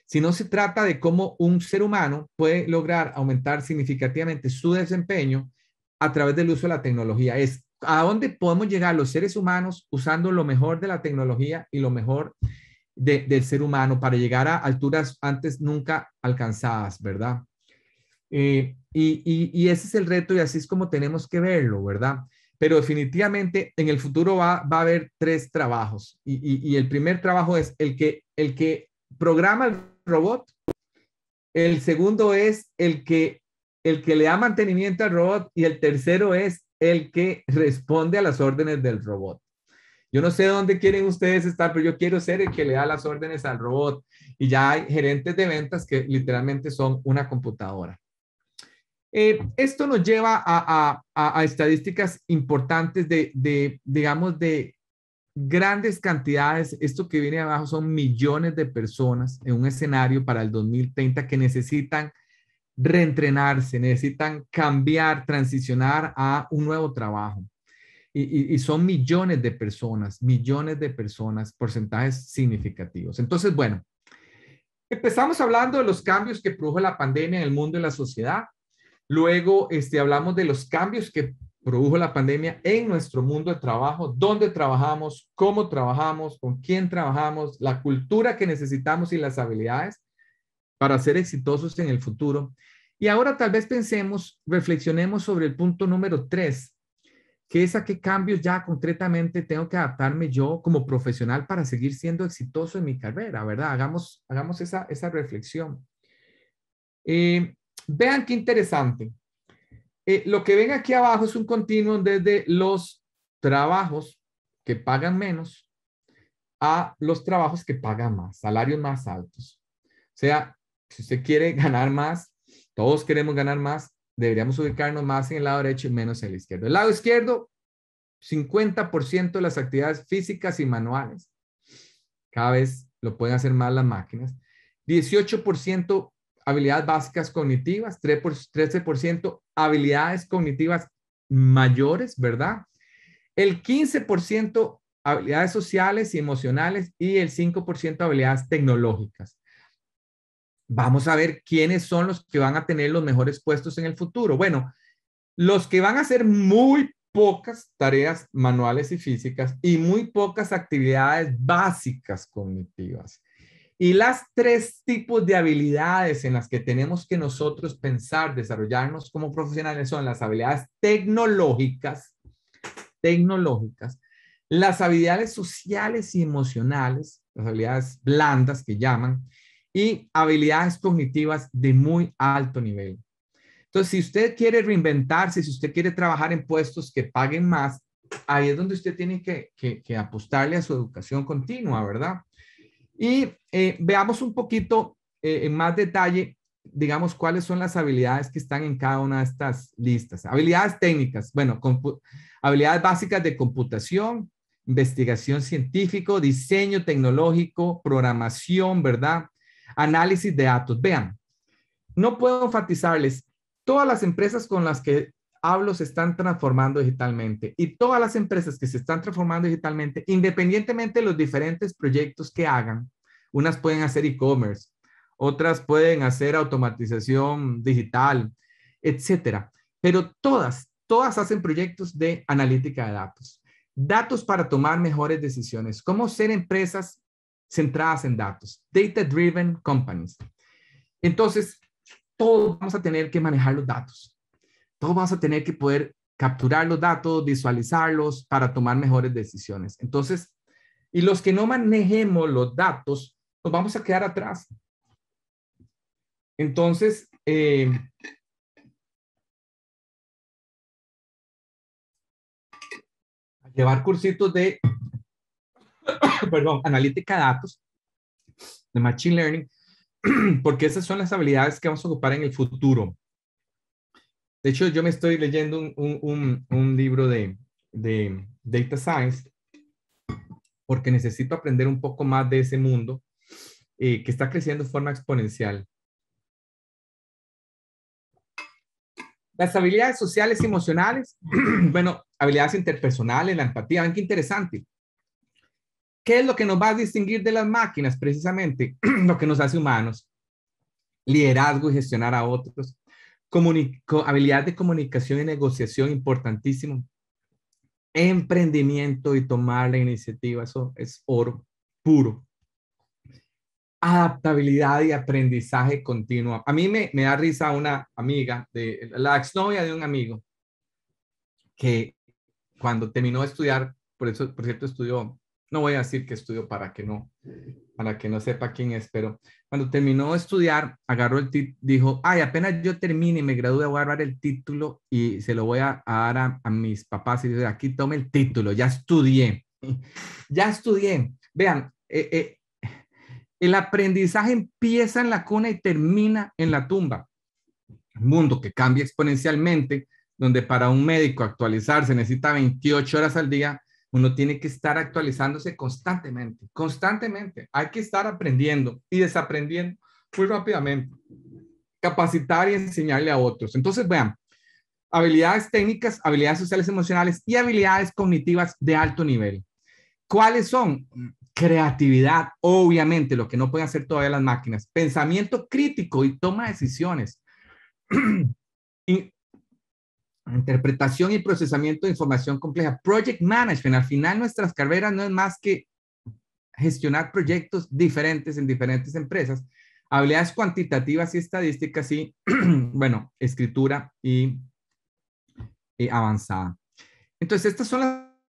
sino se trata de cómo un ser humano puede lograr aumentar significativamente su desempeño a través del uso de la tecnología. Es a dónde podemos llegar los seres humanos usando lo mejor de la tecnología y lo mejor de del ser humano para llegar a alturas antes nunca alcanzadas, ¿verdad? Eh, y, ese es el reto y así es como tenemos que verlo, ¿verdad? Pero definitivamente en el futuro va, a haber tres trabajos y, y, el primer trabajo es el que, el que programa el robot, el segundo es el que, el que le da mantenimiento al robot y el tercero es el que responde a las órdenes del robot. Yo no sé dónde quieren ustedes estar, pero yo quiero ser el que le da las órdenes al robot. Y ya hay gerentes de ventas que literalmente son una computadora. Eh, esto nos lleva a, estadísticas importantes de, de, digamos, de grandes cantidades. Esto que viene abajo son millones de personas en un escenario para el 2030 que necesitan reentrenarse, necesitan cambiar, transicionar a un nuevo trabajo y, son millones de personas, millones de personas, porcentajes significativos. Entonces, bueno, empezamos hablando de los cambios que produjo la pandemia en el mundo y la sociedad. Luego este, hablamos de los cambios que produjo la pandemia en nuestro mundo de trabajo, dónde trabajamos, cómo trabajamos, con quién trabajamos, la cultura que necesitamos y las habilidades para ser exitosos en el futuro. Y ahora tal vez pensemos, reflexionemos sobre el punto número tres, ¿Qué es a qué cambios ya concretamente tengo que adaptarme yo como profesional para seguir siendo exitoso en mi carrera, ¿verdad? Hagamos, hagamos esa, reflexión. Eh, vean qué interesante. Eh, lo que ven aquí abajo es un continuo desde los trabajos que pagan menos a los trabajos que pagan más, salarios más altos. O sea, si usted quiere ganar más, todos queremos ganar más, deberíamos ubicarnos más en el lado derecho y menos en el izquierdo. El lado izquierdo, 50% de las actividades físicas y manuales. Cada vez lo pueden hacer más las máquinas. 18% habilidades básicas cognitivas, 13% habilidades cognitivas mayores, ¿verdad? El 15% habilidades sociales y emocionales y el 5% habilidades tecnológicas vamos a ver quiénes son los que van a tener los mejores puestos en el futuro. Bueno, los que van a hacer muy pocas tareas manuales y físicas y muy pocas actividades básicas cognitivas. Y las tres tipos de habilidades en las que tenemos que nosotros pensar, desarrollarnos como profesionales son las habilidades tecnológicas, tecnológicas, las habilidades sociales y emocionales, las habilidades blandas que llaman, y habilidades cognitivas de muy alto nivel. Entonces, si usted quiere reinventarse, si usted quiere trabajar en puestos que paguen más, ahí es donde usted tiene que, apostarle a su educación continua, ¿verdad? Y eh, veamos un poquito eh, en más detalle, digamos, cuáles son las habilidades que están en cada una de estas listas. Habilidades técnicas, bueno, habilidades básicas de computación, investigación científico, diseño tecnológico, programación, ¿verdad? análisis de datos. Vean, no puedo enfatizarles, todas las empresas con las que hablo se están transformando digitalmente y todas las empresas que se están transformando digitalmente, independientemente de los diferentes proyectos que hagan, unas pueden hacer e-commerce, otras pueden hacer automatización digital, etcétera. Pero todas, todas hacen proyectos de analítica de datos. Datos para tomar mejores decisiones, cómo ser empresas centradas en datos, data-driven companies. Entonces, todos vamos a tener que manejar los datos. Todos vamos a tener que poder capturar los datos, visualizarlos para tomar mejores decisiones. Entonces, y los que no manejemos los datos, nos vamos a quedar atrás. Entonces, eh, llevar cursitos de perdón, analítica de datos, de Machine Learning, porque esas son las habilidades que vamos a ocupar en el futuro. De hecho, yo me estoy leyendo un, libro de, Data Science porque necesito aprender un poco más de ese mundo eh, que está creciendo de forma exponencial. Las habilidades sociales y emocionales, bueno, habilidades interpersonales, la empatía, ven qué interesante. ¿Qué es lo que nos va a distinguir de las máquinas? Precisamente lo que nos hace humanos. Liderazgo y gestionar a otros. habilidad de comunicación y negociación, importantísimo. Emprendimiento y tomar la iniciativa, eso es oro puro. Adaptabilidad y aprendizaje continuo. A mí me, da risa una amiga, de, la exnovia de un amigo, que cuando terminó de estudiar, por eso, por cierto, estudió no voy a decir que estudió para que no, para que no sepa quién es, pero cuando terminó de estudiar, agarró el título, dijo, ay, apenas yo termine y me gradúe, voy a el título y se lo voy a, dar a, mis papás y dice, aquí tome el título, ya estudié, ya estudié. Vean, eh, eh, el aprendizaje empieza en la cuna y termina en la tumba. mundo que cambia exponencialmente, donde para un médico actualizarse necesita 28 horas al día, uno tiene que estar actualizándose constantemente, constantemente. Hay que estar aprendiendo y desaprendiendo muy rápidamente. Capacitar y enseñarle a otros. Entonces, vean, habilidades técnicas, habilidades sociales emocionales y habilidades cognitivas de alto nivel. ¿Cuáles son? Creatividad, obviamente, lo que no pueden hacer todavía las máquinas. Pensamiento crítico y toma de decisiones. y interpretación y procesamiento de información compleja. Project Management, al final nuestras carreras no es más que gestionar proyectos diferentes en diferentes empresas. Habilidades cuantitativas y estadísticas y, bueno, escritura y, avanzada. Entonces, estas son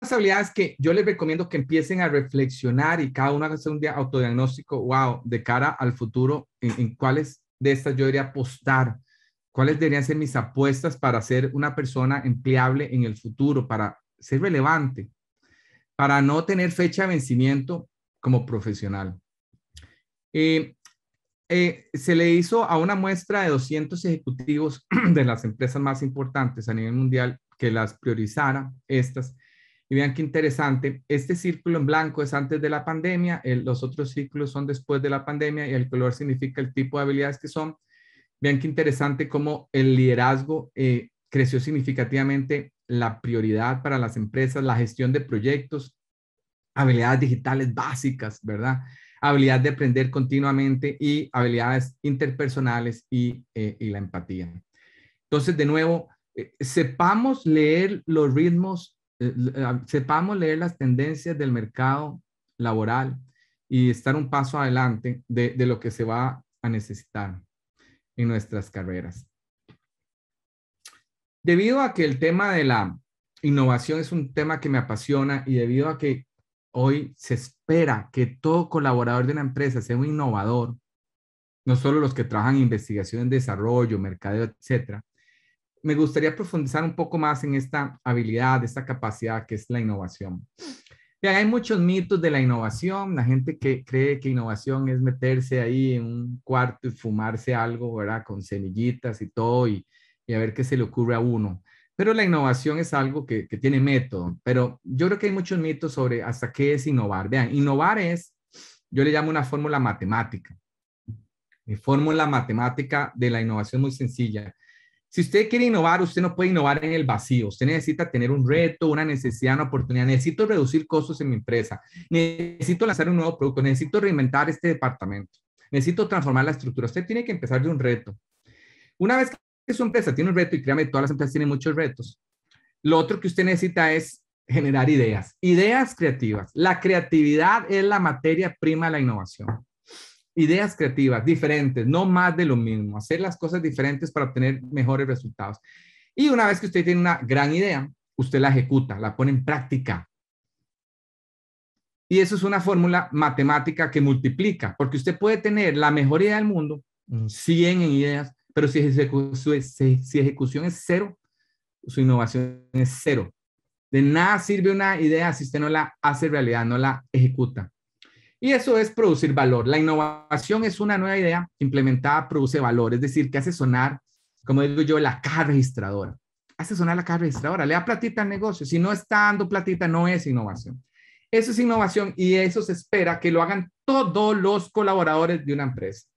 las habilidades que yo les recomiendo que empiecen a reflexionar y cada uno haga un día autodiagnóstico, wow, de cara al futuro, en, en cuáles de estas yo debería apostar cuáles deberían ser mis apuestas para ser una persona empleable en el futuro, para ser relevante, para no tener fecha de vencimiento como profesional. Eh, eh, se le hizo a una muestra de 200 ejecutivos de las empresas más importantes a nivel mundial que las priorizara estas. Y vean qué interesante, este círculo en blanco es antes de la pandemia, los otros círculos son después de la pandemia y el color significa el tipo de habilidades que son. Vean qué interesante cómo el liderazgo eh, creció significativamente la prioridad para las empresas, la gestión de proyectos, habilidades digitales básicas, ¿verdad? Habilidad de aprender continuamente y habilidades interpersonales y, eh, la empatía. Entonces, de nuevo, eh, sepamos leer los ritmos, ah, sepamos leer las tendencias del mercado laboral y estar un paso adelante de lo que se va a necesitar en nuestras carreras. Debido a que el tema de la innovación es un tema que me apasiona y debido a que hoy se espera que todo colaborador de una empresa sea un innovador, no solo los que trabajan en investigación, desarrollo, mercadeo, etcétera. Me gustaría profundizar un poco más en esta habilidad, esta capacidad que es la innovación hay muchos mitos de la innovación. La gente que cree que innovación es meterse ahí en un cuarto y fumarse algo, ¿verdad? Con semillitas y todo y, y a ver qué se le ocurre a uno. Pero la innovación es algo que, que, tiene método. Pero yo creo que hay muchos mitos sobre hasta qué es innovar. Vean, innovar es, yo le llamo una fórmula matemática. Mi fórmula matemática de la innovación muy sencilla. Si usted quiere innovar, usted no puede innovar en el vacío. Usted necesita tener un reto, una necesidad, una oportunidad. Necesito reducir costos en mi empresa. Necesito lanzar un nuevo producto. Necesito reinventar este departamento. Necesito transformar la estructura. Usted tiene que empezar de un reto. Una vez que su empresa tiene un reto, y créame, todas las empresas tienen muchos retos, lo otro que usted necesita es generar ideas, ideas creativas. La creatividad es la materia prima de la innovación. Ideas creativas, diferentes, no más de lo mismo, hacer las cosas diferentes para obtener mejores resultados. Y una vez que usted tiene una gran idea, usted la ejecuta, la pone en práctica. Y eso es una fórmula matemática que multiplica, porque usted puede tener la mejor idea del mundo, 100 en ideas, pero si, si ejecución es cero, su innovación es cero. De nada sirve una idea si usted no la hace realidad, no la ejecuta. Y eso es producir valor. La innovación es una nueva idea implementada, produce valor, es decir, que hace sonar, como digo yo, la caja registradora. Hace sonar la caja registradora, le da platita al negocio. Si no está dando platita, no es innovación. Eso es innovación y eso se espera que lo hagan todos los colaboradores de una empresa.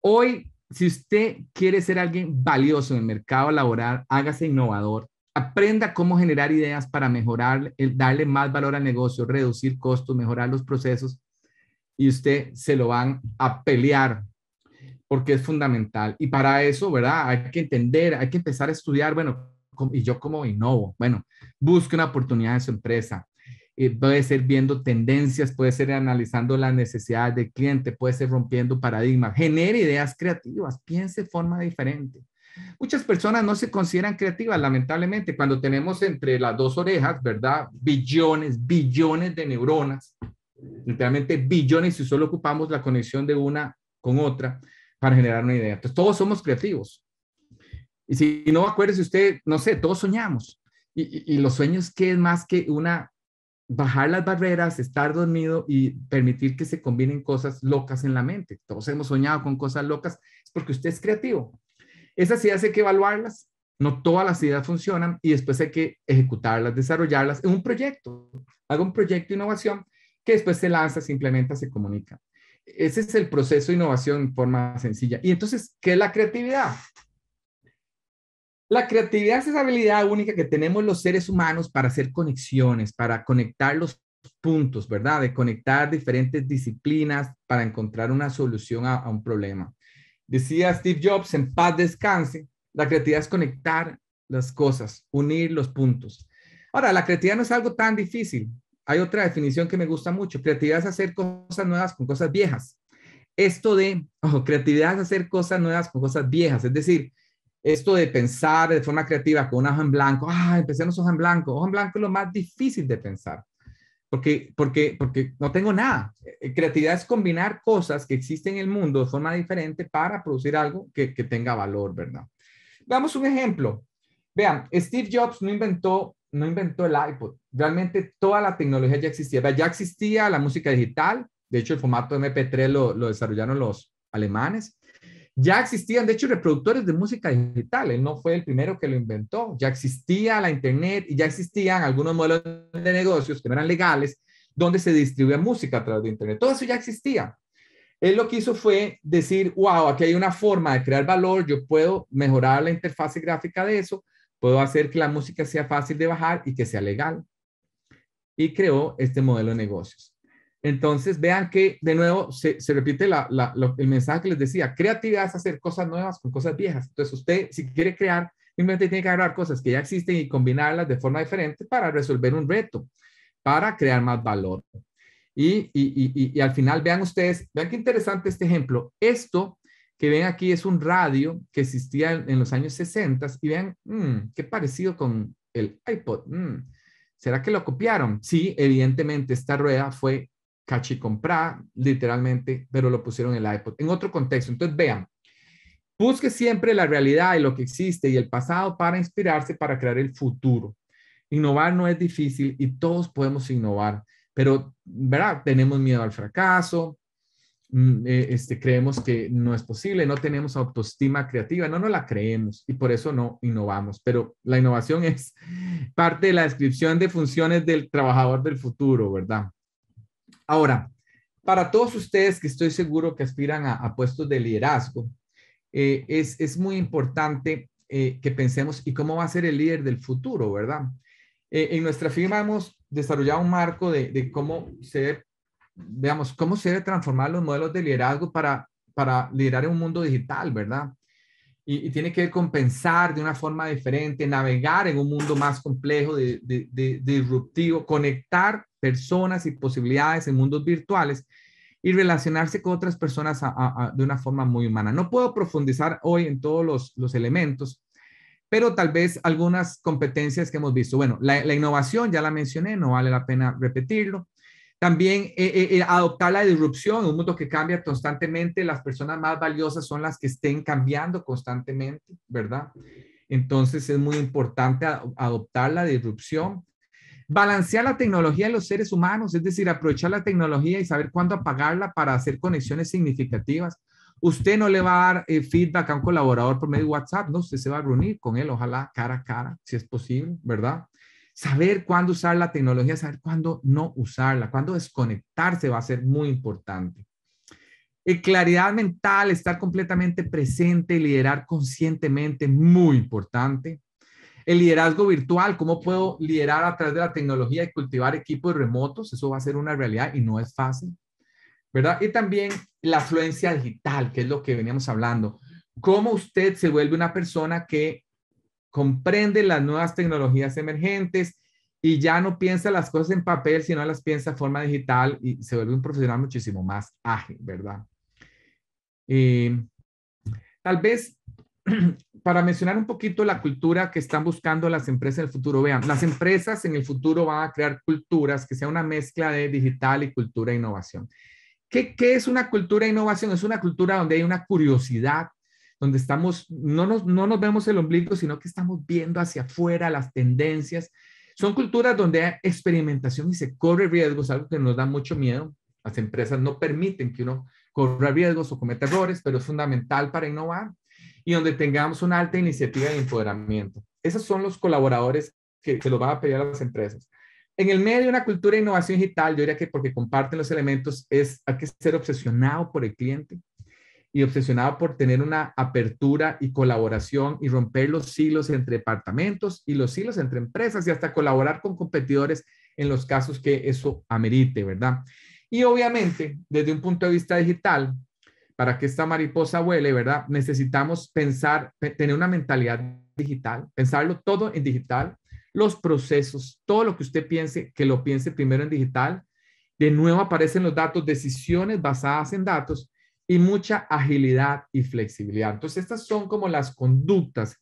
Hoy, si usted quiere ser alguien valioso en el mercado laboral, hágase innovador Aprenda cómo generar ideas para mejorar, darle más valor al negocio, reducir costos, mejorar los procesos y usted se lo van a pelear porque es fundamental. Y para eso, ¿verdad? Hay que entender, hay que empezar a estudiar, bueno, ¿y yo como innovo? Bueno, busque una oportunidad en su empresa. Eh, puede ser viendo tendencias, puede ser analizando las necesidades del cliente, puede ser rompiendo paradigmas, genere ideas creativas, piense de forma diferente. Muchas personas no se consideran creativas, lamentablemente, cuando tenemos entre las dos orejas, ¿verdad? Billones, billones de neuronas, literalmente billones si solo ocupamos la conexión de una con otra para generar una idea. Entonces, todos somos creativos. Y si no, acuérdese usted, no sé, todos soñamos. Y, los sueños, ¿qué es más que una bajar las barreras, estar dormido y permitir que se combinen cosas locas en la mente. Todos hemos soñado con cosas locas, es porque usted es creativo. Esas ideas hay que evaluarlas, no todas las ideas funcionan y después hay que ejecutarlas, desarrollarlas en un proyecto. hago un proyecto de innovación que después se lanza, se implementa, se comunica. Ese es el proceso de innovación en forma sencilla. Y entonces, ¿qué es la creatividad? La creatividad es esa habilidad única que tenemos los seres humanos para hacer conexiones, para conectar los puntos, ¿verdad? De conectar diferentes disciplinas para encontrar una solución a un problema. Decía Steve Jobs, en paz descanse, la creatividad es conectar las cosas, unir los puntos. Ahora, la creatividad no es algo tan difícil. Hay otra definición que me gusta mucho. Creatividad es hacer cosas nuevas con cosas viejas. Esto de, creatividad es hacer cosas nuevas con cosas viejas. Es decir, esto de pensar de forma creativa con un hoja en blanco. Ah, empecemos hoja en blanco. Hoja en blanco es lo más difícil de pensar porque, porque, no tengo nada. Eh, creatividad es combinar cosas que existen en el mundo de forma diferente para producir algo que, tenga valor, ¿verdad? Veamos un ejemplo. Vean, Steve Jobs no inventó, no inventó el iPod. Realmente toda la tecnología ya existía. Ya existía la música digital. De hecho, el formato MP3 lo desarrollaron los alemanes. Ya existían, de hecho, reproductores de música digital. Él no fue el primero que lo inventó. Ya existía la Internet y ya existían algunos modelos de negocios que no eran legales, donde se distribuía música a través de Internet. Todo eso ya existía. Él lo que hizo fue decir, wow, aquí hay una forma de crear valor, yo puedo mejorar la interfaz gráfica de eso, puedo hacer que la música sea fácil de bajar y que sea legal. Y creó este modelo de negocios. Entonces, vean que de nuevo se, repite el mensaje que les decía, creatividad es hacer cosas nuevas con cosas viejas. Entonces, usted si quiere crear, simplemente tiene que agarrar cosas que ya existen y combinarlas de forma diferente para resolver un reto, para crear más valor. Y, al final, vean ustedes, vean qué interesante este ejemplo. Esto que ven aquí es un radio que existía en, los años 60 y vean mm, qué parecido con el iPod. Mm, ¿Será que lo copiaron? Sí, evidentemente esta rueda fue comprar literalmente, pero lo pusieron en el iPod, en otro contexto. Entonces, vean, busque siempre la realidad y lo que existe y el pasado para inspirarse para crear el futuro. Innovar no es difícil y todos podemos innovar, pero, ¿verdad? Tenemos miedo al fracaso, mm, eh, este, creemos que no es posible, no tenemos autoestima creativa, no nos la creemos y por eso no innovamos. Pero la innovación es parte de la descripción de funciones del trabajador del futuro, ¿verdad? Ahora, para todos ustedes que estoy seguro que aspiran a, puestos de liderazgo, eh, es, es, muy importante eh, que pensemos y cómo va a ser el líder del futuro, ¿verdad? Eh, en nuestra firma hemos desarrollado un marco de, cómo se, veamos, cómo se debe transformar los modelos de liderazgo para, para liderar en un mundo digital, ¿verdad? y, tiene que compensar de una forma diferente, navegar en un mundo más complejo, de, disruptivo, conectar personas y posibilidades en mundos virtuales y relacionarse con otras personas de una forma muy humana. No puedo profundizar hoy en todos los, elementos, pero tal vez algunas competencias que hemos visto. Bueno, la, innovación, ya la mencioné, no vale la pena repetirlo. También eh, eh, eh, adoptar la disrupción, un mundo que cambia constantemente, las personas más valiosas son las que estén cambiando constantemente, ¿verdad? Entonces es muy importante adoptar la disrupción. Balancear la tecnología de los seres humanos, es decir, aprovechar la tecnología y saber cuándo apagarla para hacer conexiones significativas. Usted no le va a dar feedback a un colaborador por medio de WhatsApp, no, usted se va a reunir con él, ojalá cara a cara, si es posible, ¿verdad? saber cuándo usar la tecnología, saber cuándo no usarla, cuándo desconectarse va a ser muy importante. Eh, claridad mental, estar completamente presente, liderar conscientemente, muy importante. El liderazgo virtual, cómo puedo liderar a través de la tecnología y cultivar equipos remotos, eso va a ser una realidad y no es fácil, ¿verdad? Y también la afluencia digital, que es lo que veníamos hablando. Cómo usted se vuelve una persona que comprende las nuevas tecnologías emergentes y ya no piensa las cosas en papel, sino las piensa de forma digital y se vuelve un profesional muchísimo más ágil, ¿verdad? Eh, tal vez para mencionar un poquito la cultura que están buscando las empresas en el futuro, vean, las empresas en el futuro van a crear culturas que sea una mezcla de digital y cultura e innovación. ¿Qué, qué es una cultura e innovación? Es una cultura donde hay una curiosidad, donde estamos, no nos, no nos vemos el ombligo, sino que estamos viendo hacia afuera las tendencias. Son culturas donde hay experimentación y se corre riesgos, algo que nos da mucho miedo. Las empresas no permiten que uno corra riesgos o cometa errores, pero es fundamental para innovar y donde tengamos una alta iniciativa de empoderamiento. Esos son los colaboradores que se los van a pedir a las empresas. En el medio de una cultura de innovación digital, yo diría que porque comparten los elementos es hay que ser obsesionado por el cliente, y obsesionado por tener una apertura y colaboración y romper los silos entre departamentos y los silos entre empresas y hasta colaborar con competidores en los casos que eso amerite, ¿verdad? Y obviamente, desde un punto de vista digital, para que esta mariposa vuele, ¿verdad? Necesitamos pensar, tener una mentalidad digital, pensarlo todo en digital, los procesos, todo lo que usted piense, que lo piense primero en digital. De nuevo aparecen los datos, decisiones basadas en datos y mucha agilidad y flexibilidad. Entonces, estas son como las conductas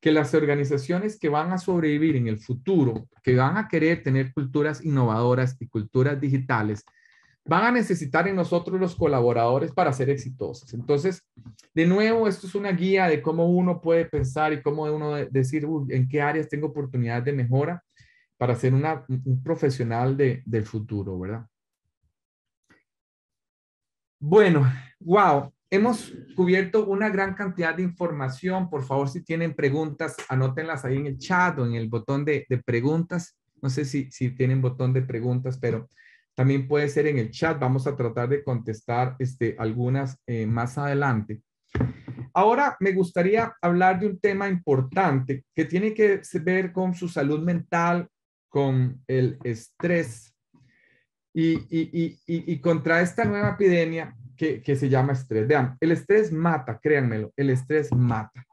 que las organizaciones que van a sobrevivir en el futuro, que van a querer tener culturas innovadoras y culturas digitales, van a necesitar en nosotros los colaboradores para ser exitosos. Entonces, de nuevo, esto es una guía de cómo uno puede pensar y cómo uno decir en qué áreas tengo oportunidades de mejora para ser un profesional del futuro, ¿verdad? Bueno, wow, hemos cubierto una gran cantidad de información. Por favor, si tienen preguntas, anótenlas ahí en el chat o en el botón de, preguntas. No sé si, tienen botón de preguntas, pero también puede ser en el chat. Vamos a tratar de contestar este, algunas eh, más adelante. Ahora me gustaría hablar de un tema importante que tiene que ver con su salud mental, con el estrés, y, contra esta nueva epidemia que, se llama estrés. Vean, el estrés mata, créanmelo, el estrés mata.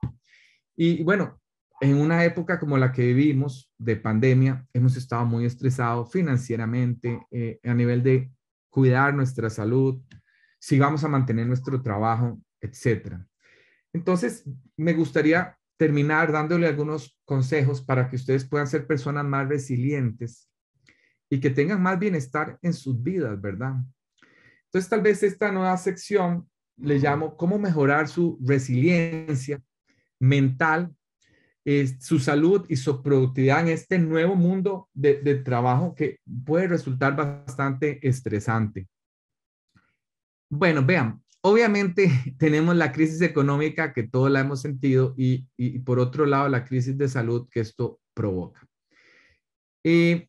Y bueno, en una época como la que vivimos de pandemia, hemos estado muy estresados financieramente, eh, a nivel de cuidar nuestra salud, si vamos a mantener nuestro trabajo, etc. Entonces, me gustaría terminar dándole algunos consejos para que ustedes puedan ser personas más resilientes y que tengan más bienestar en sus vidas, ¿verdad? Entonces, tal vez esta nueva sección le llamo cómo mejorar su resiliencia mental, su salud y su productividad en este nuevo mundo de, trabajo que puede resultar bastante estresante. Bueno, vean, obviamente tenemos la crisis económica que todos la hemos sentido y, por otro lado la crisis de salud que esto provoca. Eh,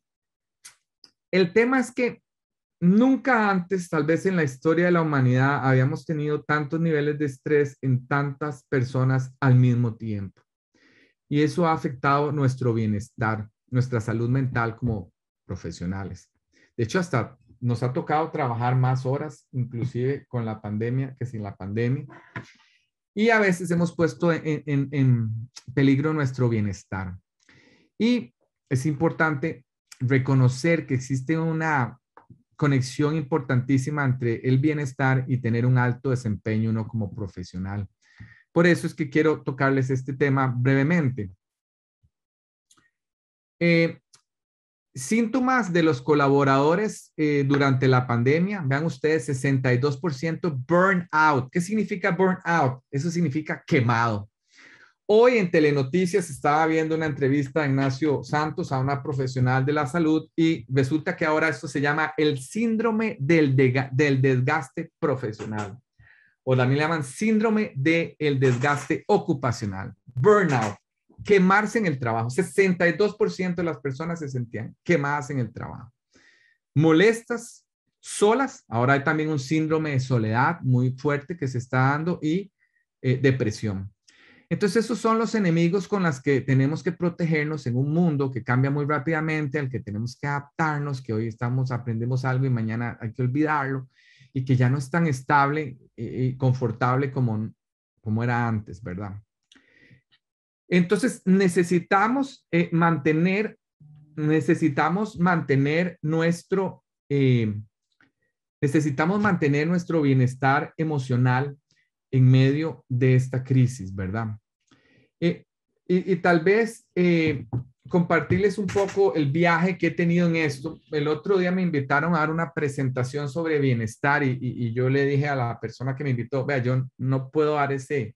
el tema es que nunca antes, tal vez en la historia de la humanidad, habíamos tenido tantos niveles de estrés en tantas personas al mismo tiempo. Y eso ha afectado nuestro bienestar, nuestra salud mental como profesionales. De hecho, hasta nos ha tocado trabajar más horas, inclusive con la pandemia, que sin la pandemia. Y a veces hemos puesto en, peligro nuestro bienestar. Y es importante reconocer que existe una conexión importantísima entre el bienestar y tener un alto desempeño uno como profesional. Por eso es que quiero tocarles este tema brevemente. Eh, síntomas de los colaboradores eh, durante la pandemia, vean ustedes, 62% burnout. ¿Qué significa burnout? Eso significa quemado. Hoy en Telenoticias estaba viendo una entrevista a Ignacio Santos, a una profesional de la salud, y resulta que ahora esto se llama el síndrome del, desgaste profesional, o también le llaman síndrome del desgaste ocupacional, burnout, quemarse en el trabajo. 62% de las personas se sentían quemadas en el trabajo. Molestas, solas, ahora hay también un síndrome de soledad muy fuerte que se está dando y eh, depresión. Entonces, esos son los enemigos con los que tenemos que protegernos en un mundo que cambia muy rápidamente, al que tenemos que adaptarnos, que hoy estamos, aprendemos algo y mañana hay que olvidarlo, y que ya no es tan estable y eh, eh, confortable como, como era antes, ¿verdad? Entonces, necesitamos eh, mantener, necesitamos mantener nuestro, necesitamos mantener nuestro bienestar emocional en medio de esta crisis, ¿verdad? y, tal vez eh, compartirles un poco el viaje que he tenido en esto. El otro día me invitaron a dar una presentación sobre bienestar y, yo le dije a la persona que me invitó, vea, yo no puedo dar ese,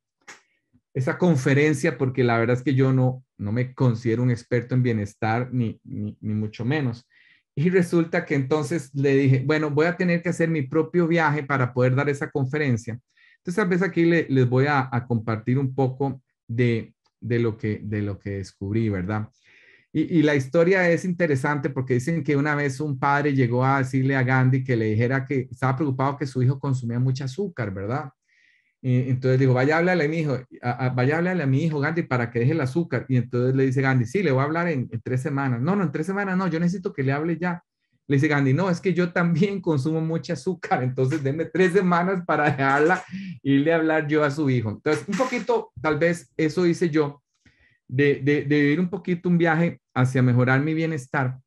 esa conferencia porque la verdad es que yo no, no me considero un experto en bienestar ni, mucho menos. Y resulta que entonces le dije, bueno, voy a tener que hacer mi propio viaje para poder dar esa conferencia. Entonces, tal vez aquí les voy a compartir un poco de, de lo que, de lo que descubrí, ¿verdad? Y, y, la historia es interesante porque dicen que una vez un padre llegó a decirle a Gandhi que le dijera que estaba preocupado que su hijo consumía mucho azúcar, ¿verdad? entonces digo vaya, hablarle a mi hijo, a, a, vaya, a mi hijo Gandhi para que deje el azúcar. Y entonces le dice Gandhi, sí, le voy a hablar en tres semanas. No, no, en tres semanas no, yo necesito que le hable ya. Le dice Gandhi, no, es que yo también consumo mucha azúcar, entonces denme tres semanas para dejarla y irle a hablar yo a su hijo. Entonces, un poquito, tal vez eso hice yo, de, de, vivir un poquito un viaje hacia mejorar mi bienestar.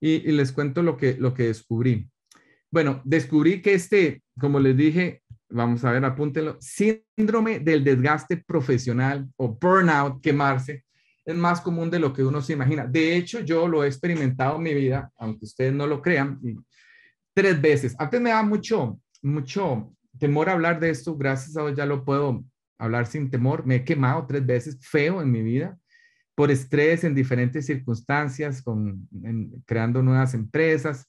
Y, les cuento lo que, lo que descubrí. Bueno, descubrí que este, como les dije, vamos a ver, apúntenlo, síndrome del desgaste profesional o burnout, quemarse, es más común de lo que uno se imagina. De hecho, yo lo he experimentado en mi vida, aunque ustedes no lo crean, tres veces. Antes me da mucho, mucho temor hablar de esto, gracias a Dios ya lo puedo hablar sin temor. Me he quemado tres veces feo en mi vida por estrés en diferentes circunstancias, con, creando nuevas empresas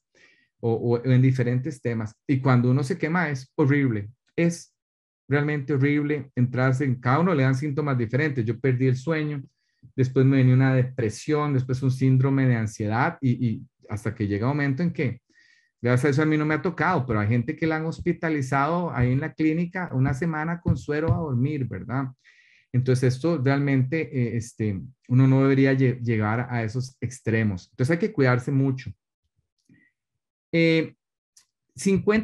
o, o en diferentes temas. Y cuando uno se quema es horrible, es realmente horrible entrarse en cada uno le dan síntomas diferentes. Yo perdí el sueño, después me venía una depresión, después un síndrome de ansiedad y, hasta que llega un momento en que, gracias a eso a mí no me ha tocado, pero hay gente que la han hospitalizado ahí en la clínica una semana con suero a dormir, ¿verdad? Entonces esto realmente, eh, este, uno no debería llegar a esos extremos. Entonces hay que cuidarse mucho. 50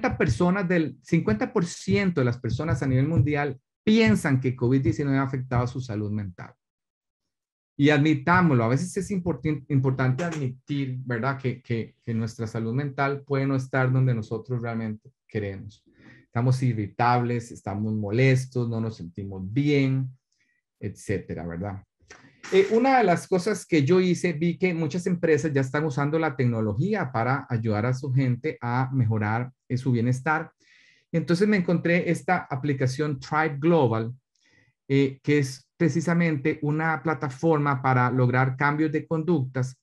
eh, personas del 50% de las personas a nivel mundial piensan que COVID-19 ha afectado su salud mental y admitámoslo. A veces es importante admitir, ¿verdad? Que, que, nuestra salud mental puede no estar donde nosotros realmente queremos. Estamos irritables, estamos molestos, no nos sentimos bien, etcétera, ¿verdad? Eh, una de las cosas que yo hice, vi que muchas empresas ya están usando la tecnología para ayudar a su gente a mejorar eh, su bienestar. Entonces me encontré esta aplicación Tribe Global, eh, que es precisamente una plataforma para lograr cambios de conductas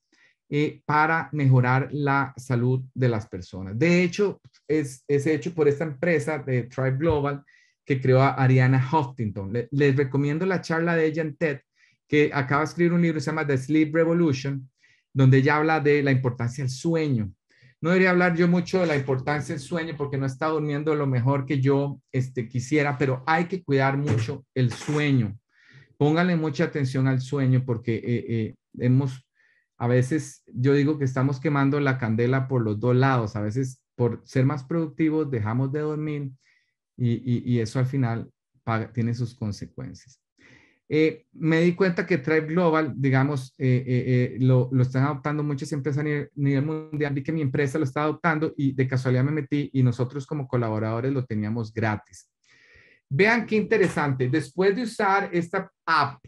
y eh, para mejorar la salud de las personas. De hecho, es, es hecho por esta empresa de Tribe Global que creó a Ariana Huffington. les recomiendo la charla de ella en TED, que acaba de escribir un libro que se llama The Sleep Revolution, donde ella habla de la importancia del sueño no debería hablar yo mucho de la importancia del sueño porque no está durmiendo lo mejor que yo este, quisiera, pero hay que cuidar mucho el sueño. Póngale mucha atención al sueño porque eh, eh, hemos, a veces yo digo que estamos quemando la candela por los dos lados. A veces por ser más productivos dejamos de dormir y, eso al final tiene sus consecuencias. Eh, me di cuenta que Tribe Global, digamos, eh, eh, lo, están adoptando muchas empresas a nivel, mundial. Vi que mi empresa lo está adoptando y de casualidad me metí y nosotros como colaboradores lo teníamos gratis. Vean qué interesante. Después de usar esta app,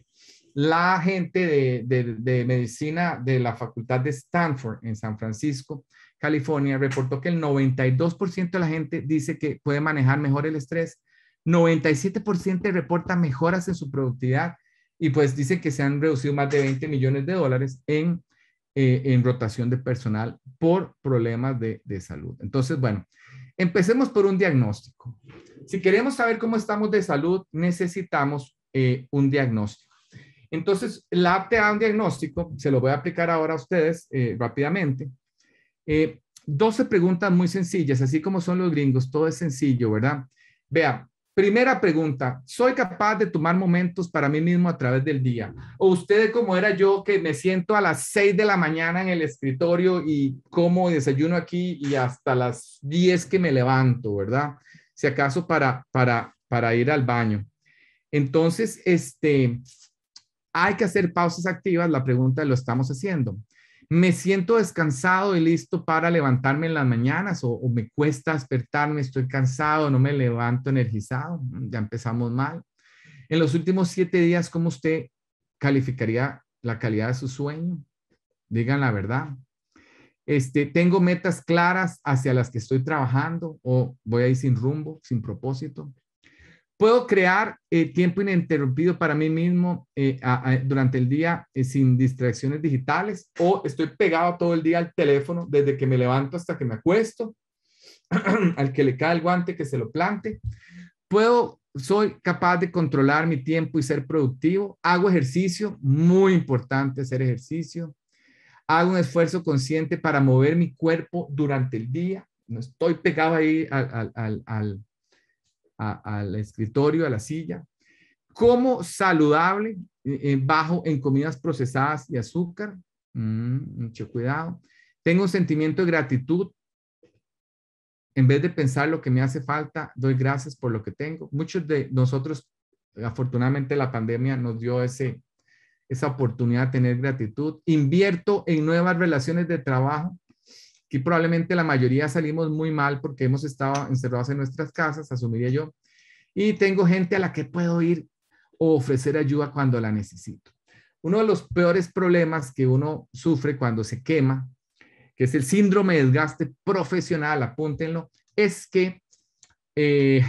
la gente de, de medicina de la Facultad de Stanford en San Francisco, California, reportó que el 92% de la gente dice que puede manejar mejor el estrés 97% reporta mejoras en su productividad y pues dice que se han reducido más de 20 millones de dólares en, eh, en rotación de personal por problemas de, salud. Entonces, bueno, empecemos por un diagnóstico. Si queremos saber cómo estamos de salud, necesitamos eh, un diagnóstico. Entonces, la app te da un diagnóstico, se lo voy a aplicar ahora a ustedes eh, rápidamente. 12 preguntas muy sencillas, así como son los gringos, todo es sencillo, ¿verdad? Vea, Primera pregunta, ¿soy capaz de tomar momentos para mí mismo a través del día? ¿O usted, como era yo que me siento a las 6 de la mañana en el escritorio y como desayuno aquí y hasta las 10 que me levanto, ¿verdad? Si acaso para, para, para ir al baño. Entonces, este, hay que hacer pausas activas, la pregunta lo estamos haciendo me siento descansado y listo para levantarme en las mañanas o, me cuesta despertarme, estoy cansado, no me levanto energizado, ya empezamos mal. En los últimos siete días, ¿cómo usted calificaría la calidad de su sueño? Digan la verdad. Este, tengo metas claras hacia las que estoy trabajando o voy ahí sin rumbo, sin propósito. Puedo crear eh, tiempo ininterrumpido para mí mismo eh, durante el día eh, sin distracciones digitales o estoy pegado todo el día al teléfono desde que me levanto hasta que me acuesto, al que le cae el guante que se lo plante. Puedo, soy capaz de controlar mi tiempo y ser productivo. Hago ejercicio, muy importante hacer ejercicio. Hago un esfuerzo consciente para mover mi cuerpo durante el día. No estoy pegado ahí al, al, al, al al escritorio, a la silla. Como saludable, eh, eh, bajo en comidas procesadas y azúcar. Mm, mucho cuidado. Tengo un sentimiento de gratitud. En vez de pensar lo que me hace falta, doy gracias por lo que tengo. Muchos de nosotros, afortunadamente, la pandemia nos dio ese, esa oportunidad de tener gratitud. Invierto en nuevas relaciones de trabajo que probablemente la mayoría salimos muy mal porque hemos estado encerrados en nuestras casas, asumiría yo, y tengo gente a la que puedo ir o ofrecer ayuda cuando la necesito. Uno de los peores problemas que uno sufre cuando se quema, que es el síndrome de desgaste profesional, apúntenlo, es que eh,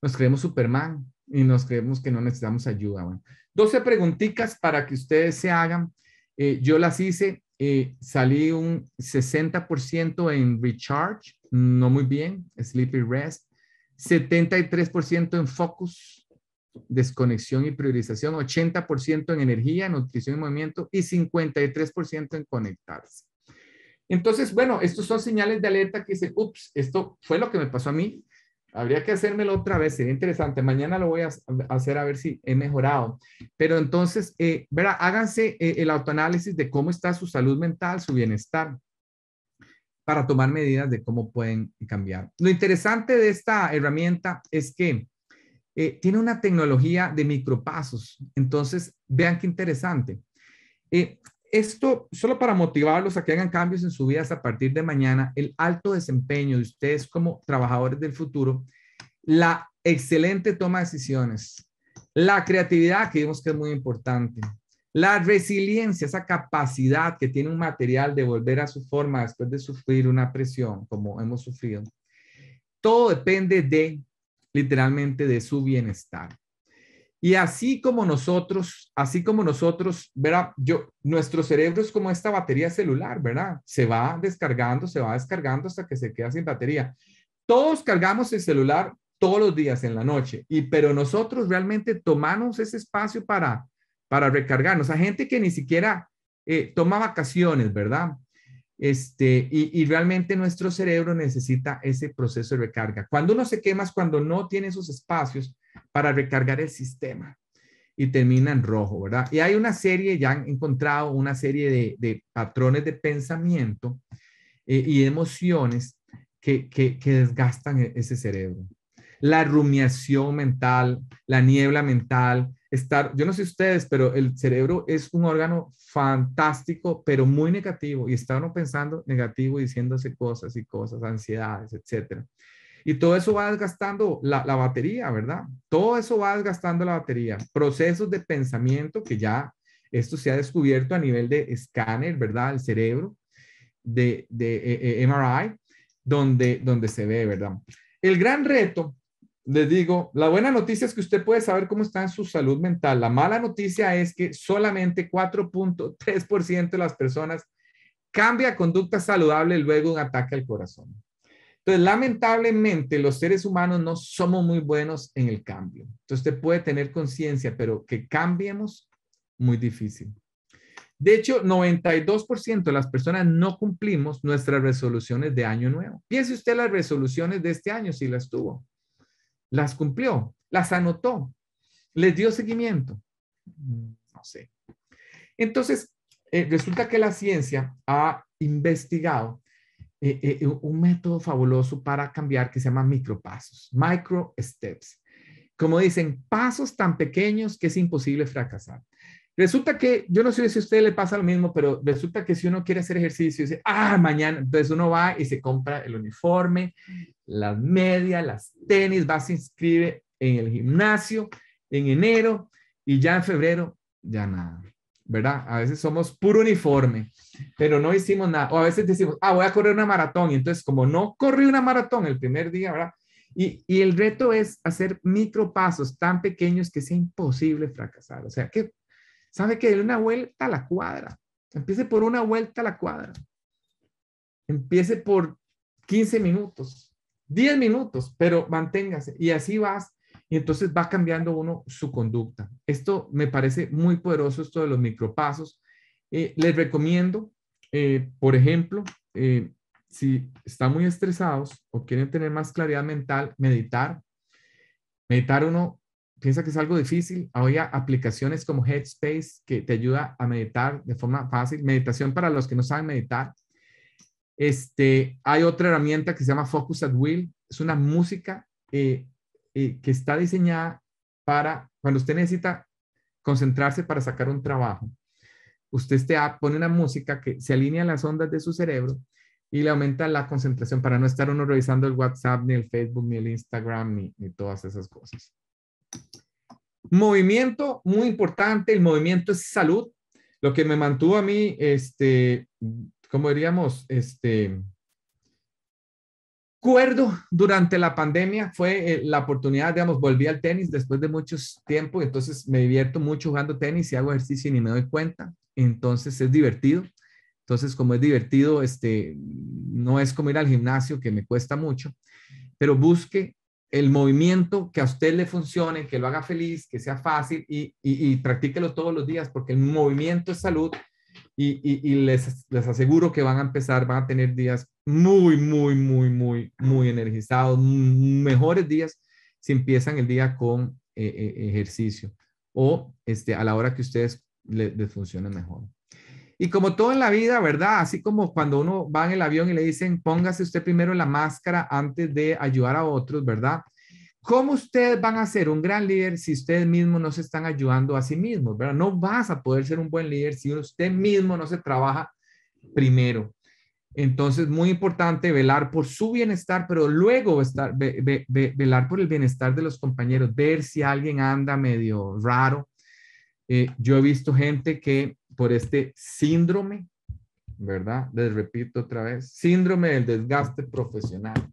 nos creemos Superman y nos creemos que no necesitamos ayuda. Bueno, 12 preguntitas para que ustedes se hagan. Eh, yo las hice eh, salí un 60% en Recharge, no muy bien, Sleepy Rest, 73% en Focus, desconexión y priorización, 80% en energía, nutrición y movimiento y 53% en conectarse. Entonces, bueno, estos son señales de alerta que dicen, ups, esto fue lo que me pasó a mí, Habría que hacérmelo otra vez, sería interesante. Mañana lo voy a hacer a ver si he mejorado. Pero entonces, eh, verá, háganse eh, el autoanálisis de cómo está su salud mental, su bienestar, para tomar medidas de cómo pueden cambiar. Lo interesante de esta herramienta es que eh, tiene una tecnología de micropasos. Entonces, vean qué interesante. Eh, esto, solo para motivarlos a que hagan cambios en su vida hasta a partir de mañana, el alto desempeño de ustedes como trabajadores del futuro, la excelente toma de decisiones, la creatividad, que vimos que es muy importante, la resiliencia, esa capacidad que tiene un material de volver a su forma después de sufrir una presión como hemos sufrido. Todo depende de, literalmente, de su bienestar. Y así como nosotros, así como nosotros, verá, Yo, nuestro cerebro es como esta batería celular, ¿verdad? Se va descargando, se va descargando hasta que se queda sin batería. Todos cargamos el celular todos los días en la noche, y pero nosotros realmente tomamos ese espacio para, para recargarnos. Hay gente que ni siquiera eh, toma vacaciones, ¿verdad? Este, y, y, realmente nuestro cerebro necesita ese proceso de recarga. Cuando uno se quema cuando no tiene esos espacios para recargar el sistema y termina en rojo, ¿verdad? Y hay una serie, ya han encontrado una serie de, patrones de pensamiento eh, y emociones que, desgastan e-, ese cerebro. La rumiación mental, la niebla mental, estar, yo no sé ustedes, pero el cerebro es un órgano fantástico, pero muy negativo y está uno pensando negativo, diciéndose cosas y cosas, ansiedades, etcétera. Y todo eso va desgastando la, batería, ¿verdad? Todo eso va desgastando la batería. Procesos de pensamiento que ya esto se ha descubierto a nivel de escáner, ¿verdad? El cerebro, de, de eh, eh, MRI, donde, donde se ve, ¿verdad? El gran reto, les digo, la buena noticia es que usted puede saber cómo está en su salud mental. La mala noticia es que solamente 4.3% de las personas cambia conducta saludable luego de un ataque al corazón. Entonces, lamentablemente, los seres humanos no somos muy buenos en el cambio. Entonces, usted puede tener conciencia, pero que cambiemos, muy difícil. De hecho, 92% de las personas no cumplimos nuestras resoluciones de año nuevo. Piense usted las resoluciones de este año, si las tuvo. Las cumplió, las anotó, les dio seguimiento. No sé. Entonces, eh, resulta que la ciencia ha investigado eh, eh, eh, un método fabuloso para cambiar que se llama micropasos, micro steps. Como dicen, pasos tan pequeños que es imposible fracasar. Resulta que, yo no sé si a usted le pasa lo mismo, pero resulta que si uno quiere hacer ejercicio, dice, ah, mañana, entonces uno va y se compra el uniforme, las medias, las tenis, va, se inscribe en el gimnasio en enero y ya en febrero, ya nada. ¿verdad? A veces somos puro uniforme, pero no hicimos nada. O a veces decimos, ah, voy a correr una maratón. Y entonces, como no corrí una maratón el primer día, ¿verdad? Y, y el reto es hacer micropasos tan pequeños que sea imposible fracasar. O sea, que, ¿sabe que De una vuelta a la cuadra. Empiece por una vuelta a la cuadra. Empiece por 15 minutos, 10 minutos, pero manténgase. Y así vas y entonces va cambiando uno su conducta. Esto me parece muy poderoso, esto de los micropasos. Eh, les recomiendo, eh, por ejemplo, eh, si están muy estresados o quieren tener más claridad mental, meditar. Meditar uno piensa que es algo difícil. Hay aplicaciones como Headspace que te ayuda a meditar de forma fácil. Meditación para los que no saben meditar. Este, hay otra herramienta que se llama Focus at Will. Es una música eh, eh, que está diseñada para cuando usted necesita concentrarse para sacar un trabajo. Usted te pone una música que se alinea a las ondas de su cerebro y le aumenta la concentración para no estar uno revisando el WhatsApp, ni el Facebook, ni el Instagram, ni, todas esas cosas. Movimiento, muy importante, el movimiento es salud. Lo que me mantuvo a mí, este, como diríamos, este, recuerdo durante la pandemia fue eh, la oportunidad, digamos, volví al tenis después de mucho tiempo, entonces me divierto mucho jugando tenis y hago ejercicio y ni me doy cuenta, entonces es divertido. Entonces, como es divertido, este, no es como ir al gimnasio, que me cuesta mucho, pero busque el movimiento que a usted le funcione, que lo haga feliz, que sea fácil y, y, practíquelo todos los días, porque el movimiento es salud y, y les, les, aseguro que van a empezar, van a tener días muy, muy, muy, muy, muy energizados. Mejores días si empiezan el día con eh, eh, ejercicio o este, a la hora que ustedes les funcione mejor. Y como todo en la vida, ¿verdad? Así como cuando uno va en el avión y le dicen, póngase usted primero la máscara antes de ayudar a otros, ¿verdad? ¿Cómo ustedes van a ser un gran líder si ustedes mismos no se están ayudando a sí mismos? ¿verdad? No vas a poder ser un buen líder si usted mismo no se trabaja primero. Entonces, muy importante velar por su bienestar, pero luego estar, velar por el bienestar de los compañeros, ver si alguien anda medio raro. Eh, yo he visto gente que por este síndrome, ¿verdad? Les repito otra vez, síndrome del desgaste profesional,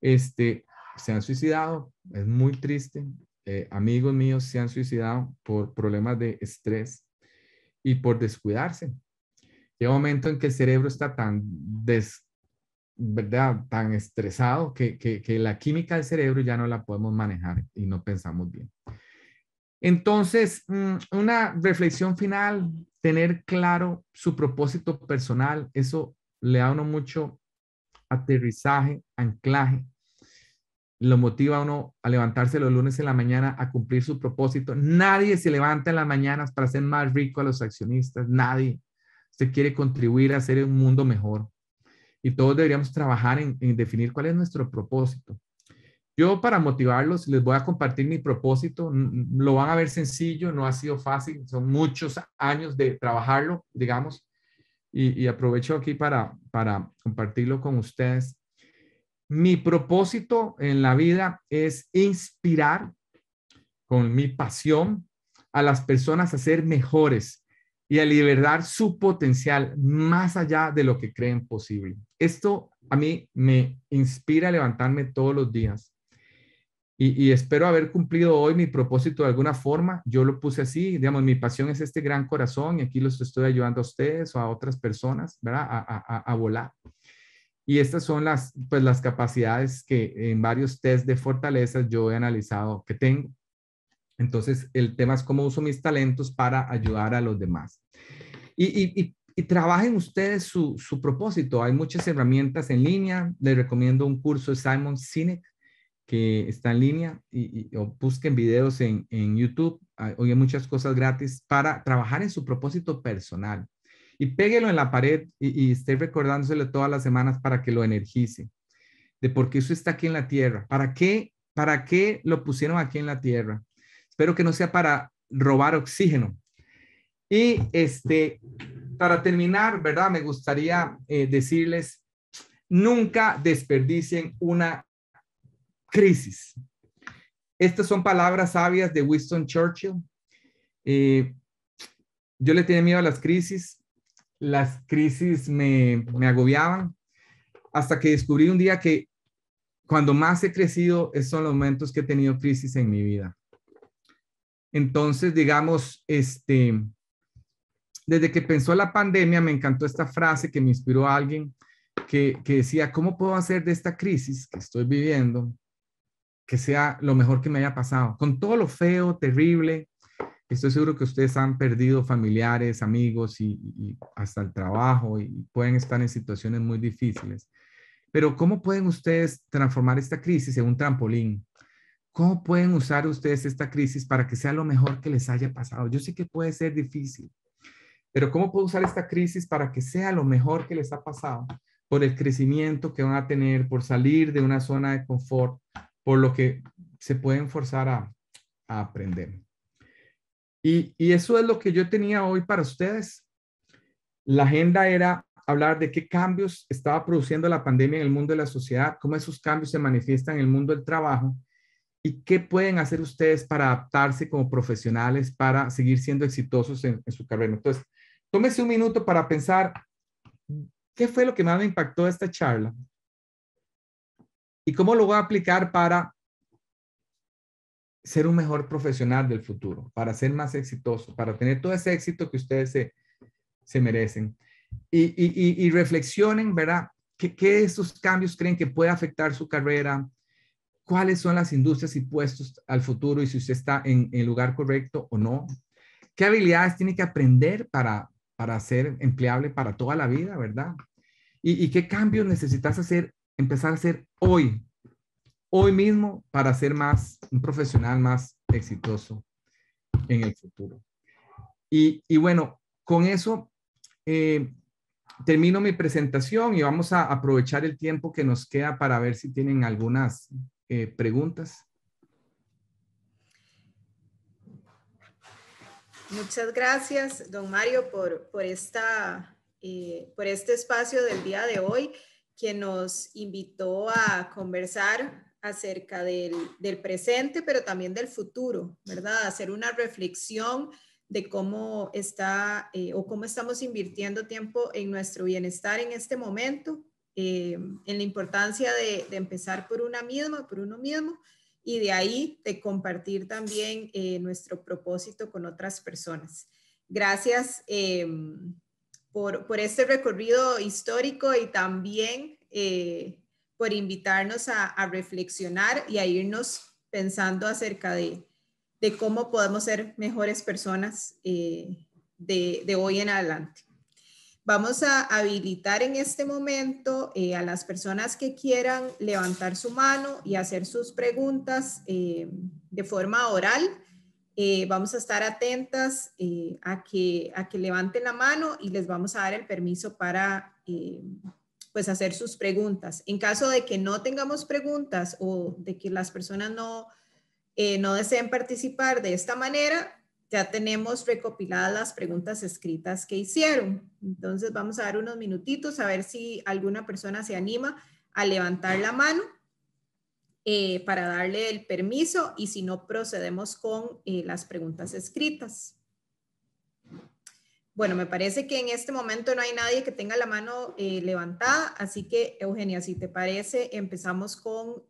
este, se han suicidado, es muy triste. Eh, amigos míos se han suicidado por problemas de estrés y por descuidarse, Llega un momento en que el cerebro está tan ¿verdad? tan estresado que, la química del cerebro ya no la podemos manejar y no pensamos bien. Entonces, mm, una reflexión final, tener claro su propósito personal, eso le da a uno mucho aterrizaje, anclaje, lo motiva a uno a levantarse los lunes en la mañana a cumplir su propósito. Nadie se levanta en las mañanas para ser más rico a los accionistas, nadie. Usted quiere contribuir a hacer un mundo mejor. Y todos deberíamos trabajar en, definir cuál es nuestro propósito. Yo para motivarlos les voy a compartir mi propósito. Lo van a ver sencillo, no ha sido fácil, son muchos años de trabajarlo, digamos, y, aprovecho aquí para, para compartirlo con ustedes. Mi propósito en la vida es inspirar con mi pasión a las personas a ser mejores y a liberar su potencial más allá de lo que creen posible. Esto a mí me inspira a levantarme todos los días. Y, espero haber cumplido hoy mi propósito de alguna forma. Yo lo puse así, digamos, mi pasión es este gran corazón y aquí los estoy ayudando a ustedes o a otras personas, ¿verdad? A, volar. Y estas son las, pues, las capacidades que en varios test de fortalezas yo he analizado que tengo. Entonces, el tema es cómo uso mis talentos para ayudar a los demás. Y, trabajen ustedes su, propósito. Hay muchas herramientas en línea. Les recomiendo un curso de Simon Sinek que está en línea y, o busquen videos en, YouTube. Hoy ah, hay muchas cosas gratis para trabajar en su propósito personal. Y péguelo en la pared y, esté recordándoselo todas las semanas para que lo energice. De por qué eso está aquí en la tierra. ¿Para qué, para qué lo pusieron aquí en la tierra? Espero que no sea para robar oxígeno. Y este, para terminar, ¿verdad? Me gustaría eh, decirles, nunca desperdicien una crisis. Estas son palabras sabias de Winston Churchill. Eh, yo le tenía miedo a las crisis, las crisis me, me agobiaban, hasta que descubrí un día que cuando más he crecido, esos son los momentos que he tenido crisis en mi vida. Entonces, digamos, este, desde que pensó la pandemia, me encantó esta frase que me inspiró a alguien que, que decía, ¿cómo puedo hacer de esta crisis que estoy viviendo que sea lo mejor que me haya pasado? Con todo lo feo, terrible, estoy seguro que ustedes han perdido familiares, amigos y, hasta el trabajo y pueden estar en situaciones muy difíciles. Pero ¿cómo pueden ustedes transformar esta crisis en un trampolín? ¿Cómo pueden usar ustedes esta crisis para que sea lo mejor que les haya pasado? Yo sé que puede ser difícil, pero ¿cómo puedo usar esta crisis para que sea lo mejor que les ha pasado? Por el crecimiento que van a tener, por salir de una zona de confort, por lo que se pueden forzar a, aprender. Y, y eso es lo que yo tenía hoy para ustedes. La agenda era hablar de qué cambios estaba produciendo la pandemia en el mundo de la sociedad, cómo esos cambios se manifiestan en el mundo del trabajo ¿Y qué pueden hacer ustedes para adaptarse como profesionales para seguir siendo exitosos en, su carrera? Entonces, tómese un minuto para pensar, ¿qué fue lo que más me impactó de esta charla? ¿Y cómo lo voy a aplicar para ser un mejor profesional del futuro, para ser más exitoso, para tener todo ese éxito que ustedes se, merecen? Y, reflexionen, ¿verdad? ¿Qué, ¿Qué esos cambios creen que puede afectar su carrera? cuáles son las industrias y puestos al futuro y si usted está en, el lugar correcto o no. ¿Qué habilidades tiene que aprender para, para ser empleable para toda la vida, verdad? ¿Y, qué cambios necesitas hacer, empezar a hacer hoy, hoy mismo para ser más un profesional más exitoso en el futuro? Y, bueno, con eso eh, termino mi presentación y vamos a aprovechar el tiempo que nos queda para ver si tienen algunas eh, preguntas. Muchas gracias, don Mario, por, esta, eh, por este espacio del día de hoy que nos invitó a conversar acerca del, presente, pero también del futuro, ¿verdad? Hacer una reflexión de cómo está eh, o cómo estamos invirtiendo tiempo en nuestro bienestar en este momento eh, en la importancia de, empezar por una misma, por uno mismo, y de ahí de compartir también eh, nuestro propósito con otras personas. Gracias eh, por, este recorrido histórico y también por invitarnos a, reflexionar y a irnos pensando acerca de, cómo podemos ser mejores personas de hoy en adelante. Vamos a habilitar en este momento eh, a las personas que quieran levantar su mano y hacer sus preguntas eh, de forma oral. Eh, vamos a estar atentas a, que, a levanten la mano y les vamos a dar el permiso para pues hacer sus preguntas. En caso de que no tengamos preguntas o de que las personas no, no deseen participar de esta manera, ya tenemos recopiladas las preguntas escritas que hicieron. Entonces vamos a dar unos minutitos a ver si alguna persona se anima a levantar la mano eh, para darle el permiso y si no procedemos con eh, las preguntas escritas. Bueno, me parece que en este momento no hay nadie que tenga la mano eh, levantada, así que Eugenia, si te parece, empezamos con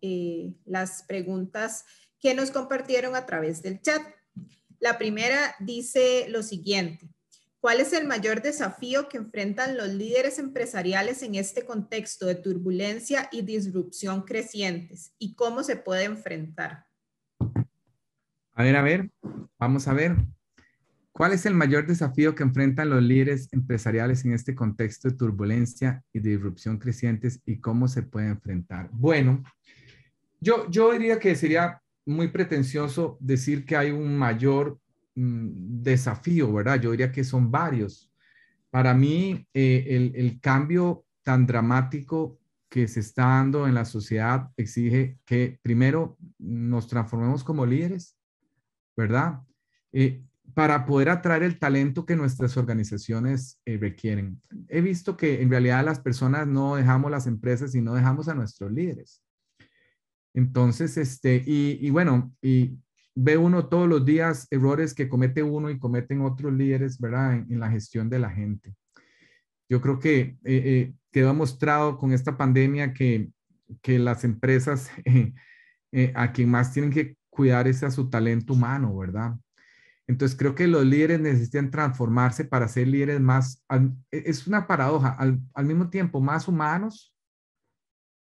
las preguntas que nos compartieron a través del chat. La primera dice lo siguiente. ¿Cuál es el mayor desafío que enfrentan los líderes empresariales en este contexto de turbulencia y disrupción crecientes y cómo se puede enfrentar? A ver, a ver, vamos a ver. ¿Cuál es el mayor desafío que enfrentan los líderes empresariales en este contexto de turbulencia y disrupción crecientes y cómo se puede enfrentar? Bueno, yo, yo diría que sería muy pretencioso decir que hay un mayor mm, desafío, ¿verdad? Yo diría que son varios. Para mí, eh, el, cambio tan dramático que se está dando en la sociedad exige que primero nos transformemos como líderes, ¿verdad? Eh, para poder atraer el talento que nuestras organizaciones eh, requieren. He visto que en realidad las personas no dejamos las empresas y no dejamos a nuestros líderes. Entonces, este, y, bueno, y ve uno todos los días errores que comete uno y cometen otros líderes, ¿verdad? En, la gestión de la gente. Yo creo que eh, eh, quedó mostrado con esta pandemia que, que las empresas eh, a quien más tienen que cuidar es a su talento humano, ¿verdad? Entonces creo que los líderes necesitan transformarse para ser líderes más, e, es una paradoja, al mismo tiempo más humanos,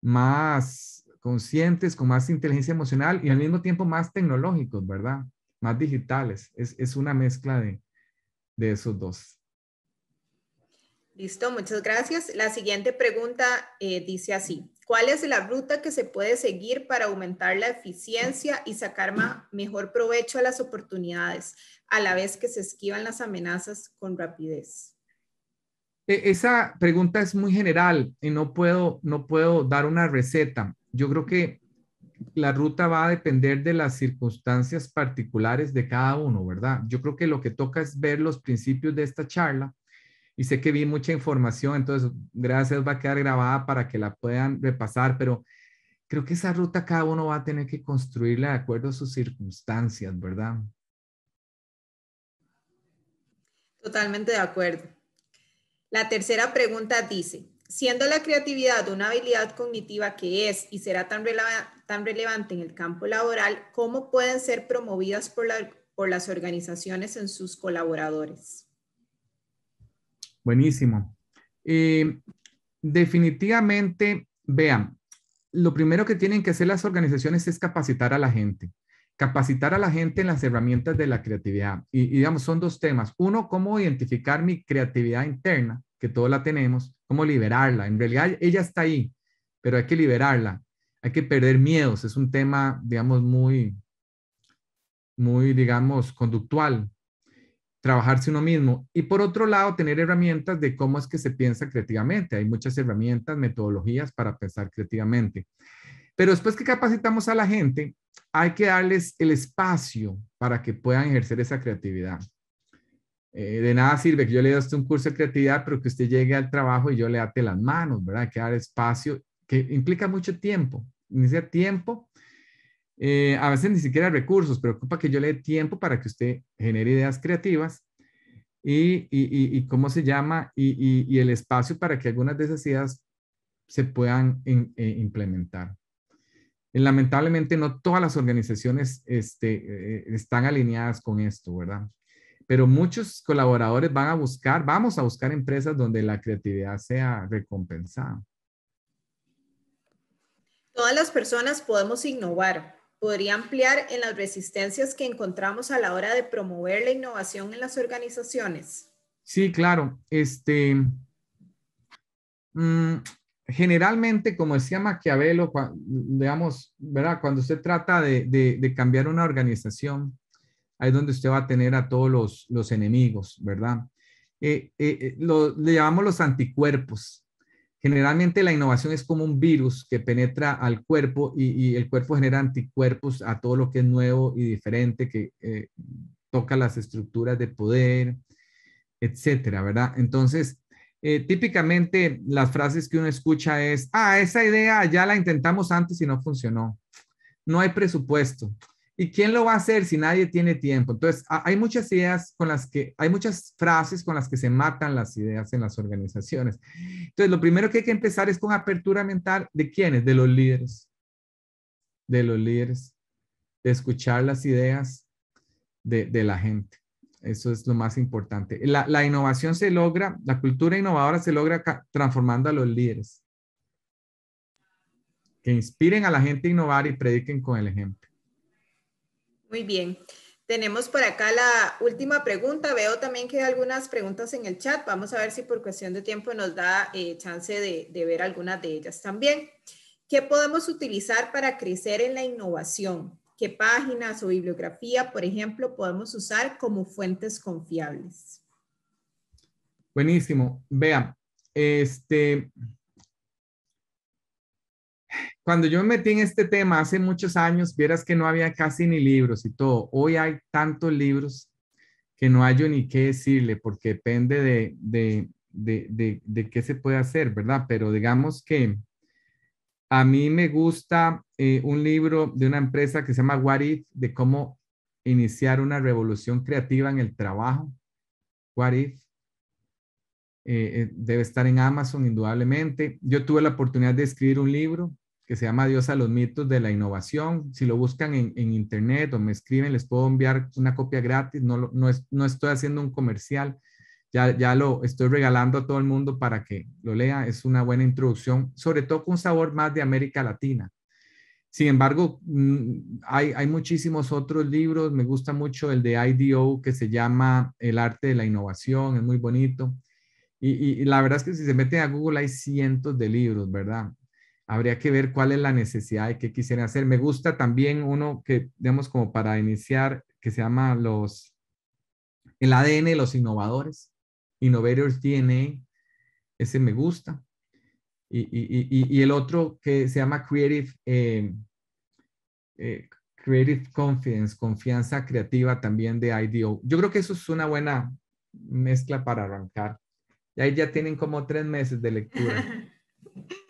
más conscientes, con más inteligencia emocional y al mismo tiempo más tecnológicos, ¿verdad? Más digitales. Es, una mezcla de, esos dos. Listo, muchas gracias. La siguiente pregunta eh, dice así, ¿cuál es la ruta que se puede seguir para aumentar la eficiencia y sacar más mejor provecho a las oportunidades, a la vez que se esquivan las amenazas con rapidez? E-, esa pregunta es muy general y no puedo, no puedo dar una receta yo creo que la ruta va a depender de las circunstancias particulares de cada uno, ¿verdad? Yo creo que lo que toca es ver los principios de esta charla y sé que vi mucha información, entonces gracias, va a quedar grabada para que la puedan repasar, pero creo que esa ruta cada uno va a tener que construirla de acuerdo a sus circunstancias, ¿verdad? Totalmente de acuerdo. La tercera pregunta dice, siendo la creatividad una habilidad cognitiva que es y será tan, tan relevante en el campo laboral, ¿cómo pueden ser promovidas por, las organizaciones en sus colaboradores? Buenísimo. Eh, definitivamente, vean, lo primero que tienen que hacer las organizaciones es capacitar a la gente capacitar a la gente en las herramientas de la creatividad. y, digamos, son dos temas. Uno, cómo identificar mi creatividad interna, que todos la tenemos, cómo liberarla. En realidad ella está ahí, pero hay que liberarla. Hay que perder miedos. Es un tema, digamos, muy, muy, digamos, conductual. Trabajarse uno mismo. Y por otro lado, tener herramientas de cómo es que se piensa creativamente. Hay muchas herramientas, metodologías para pensar creativamente. Pero después que capacitamos a la gente, hay que darles el espacio para que puedan ejercer esa creatividad. Eh, de nada sirve que yo le dé a usted un curso de creatividad, pero que usted llegue al trabajo y yo le ate las manos, ¿verdad? que dar espacio, que implica mucho tiempo. Inicia tiempo, eh, a veces ni siquiera recursos, preocupa que yo le dé tiempo para que usted genere ideas creativas y, cómo se llama, y, el espacio para que algunas de esas ideas se puedan eh, implementar. Lamentablemente no todas las organizaciones este, están alineadas con esto, ¿verdad? pero muchos colaboradores van a buscar, vamos a buscar empresas donde la creatividad sea recompensada. Todas las personas podemos innovar. Podría ampliar en las resistencias que encontramos a la hora de promover la innovación en las organizaciones. Sí, claro. Este, mm, generalmente, como decía Maquiavelo, digamos, ¿verdad? Cuando se trata de cambiar una organización, ahí es donde usted va a tener a todos los, enemigos, ¿verdad? Eh, eh, eh, lo, le llamamos los anticuerpos. Generalmente la innovación es como un virus que penetra al cuerpo y, el cuerpo genera anticuerpos a todo lo que es nuevo y diferente, que toca las estructuras de poder, etcétera, ¿verdad? Entonces, típicamente las frases que uno escucha es, ah, esa idea ya la intentamos antes y no funcionó. No hay presupuesto. ¿Y quién lo va a hacer si nadie tiene tiempo? Entonces, hay muchas ideas con las que, hay muchas frases con las que se matan las ideas en las organizaciones. Entonces, lo primero que hay que empezar es con apertura mental de quiénes, de los líderes, de los líderes, de escuchar las ideas de, la gente. Eso es lo más importante. La, la innovación se logra, la cultura innovadora se logra transformando a los líderes, que inspiren a la gente a innovar y prediquen con el ejemplo. Muy bien. Tenemos por acá la última pregunta. Veo también que hay algunas preguntas en el chat. Vamos a ver si por cuestión de tiempo nos da eh, chance de, de, ver algunas de ellas también. ¿Qué podemos utilizar para crecer en la innovación? ¿Qué páginas o bibliografía, por ejemplo, podemos usar como fuentes confiables? Buenísimo. Vea, este, cuando yo me metí en este tema hace muchos años, vieras que no había casi ni libros y todo. Hoy hay tantos libros que no hay yo ni qué decirle, porque depende de, de, de, de, qué se puede hacer, ¿verdad? Pero digamos que a mí me gusta eh, un libro de una empresa que se llama What If, de cómo iniciar una revolución creativa en el trabajo. What If. Eh, eh, debe estar en Amazon, indudablemente. Yo tuve la oportunidad de escribir un libro que se llama Dios a los mitos de la innovación. Si lo buscan en, internet o me escriben, les puedo enviar una copia gratis. No, no, estoy haciendo un comercial. Ya, ya, lo estoy regalando a todo el mundo para que lo lea. Es una buena introducción, sobre todo con un sabor más de América Latina. Sin embargo, mm, hay, muchísimos otros libros. Me gusta mucho el de IDO que se llama El arte de la innovación. Es muy bonito. Y, y la verdad es que si se meten a Google hay cientos de libros, ¿verdad? habría que ver cuál es la necesidad y qué quisieran hacer. Me gusta también uno que, digamos, como para iniciar, que se llama los, el ADN de los innovadores, Innovators DNA, ese me gusta. Y, el otro que se llama Creative, eh, eh, Creative Confidence, confianza creativa también de IDO. Yo creo que eso es una buena mezcla para arrancar. Y ahí ya tienen como tres meses de lectura.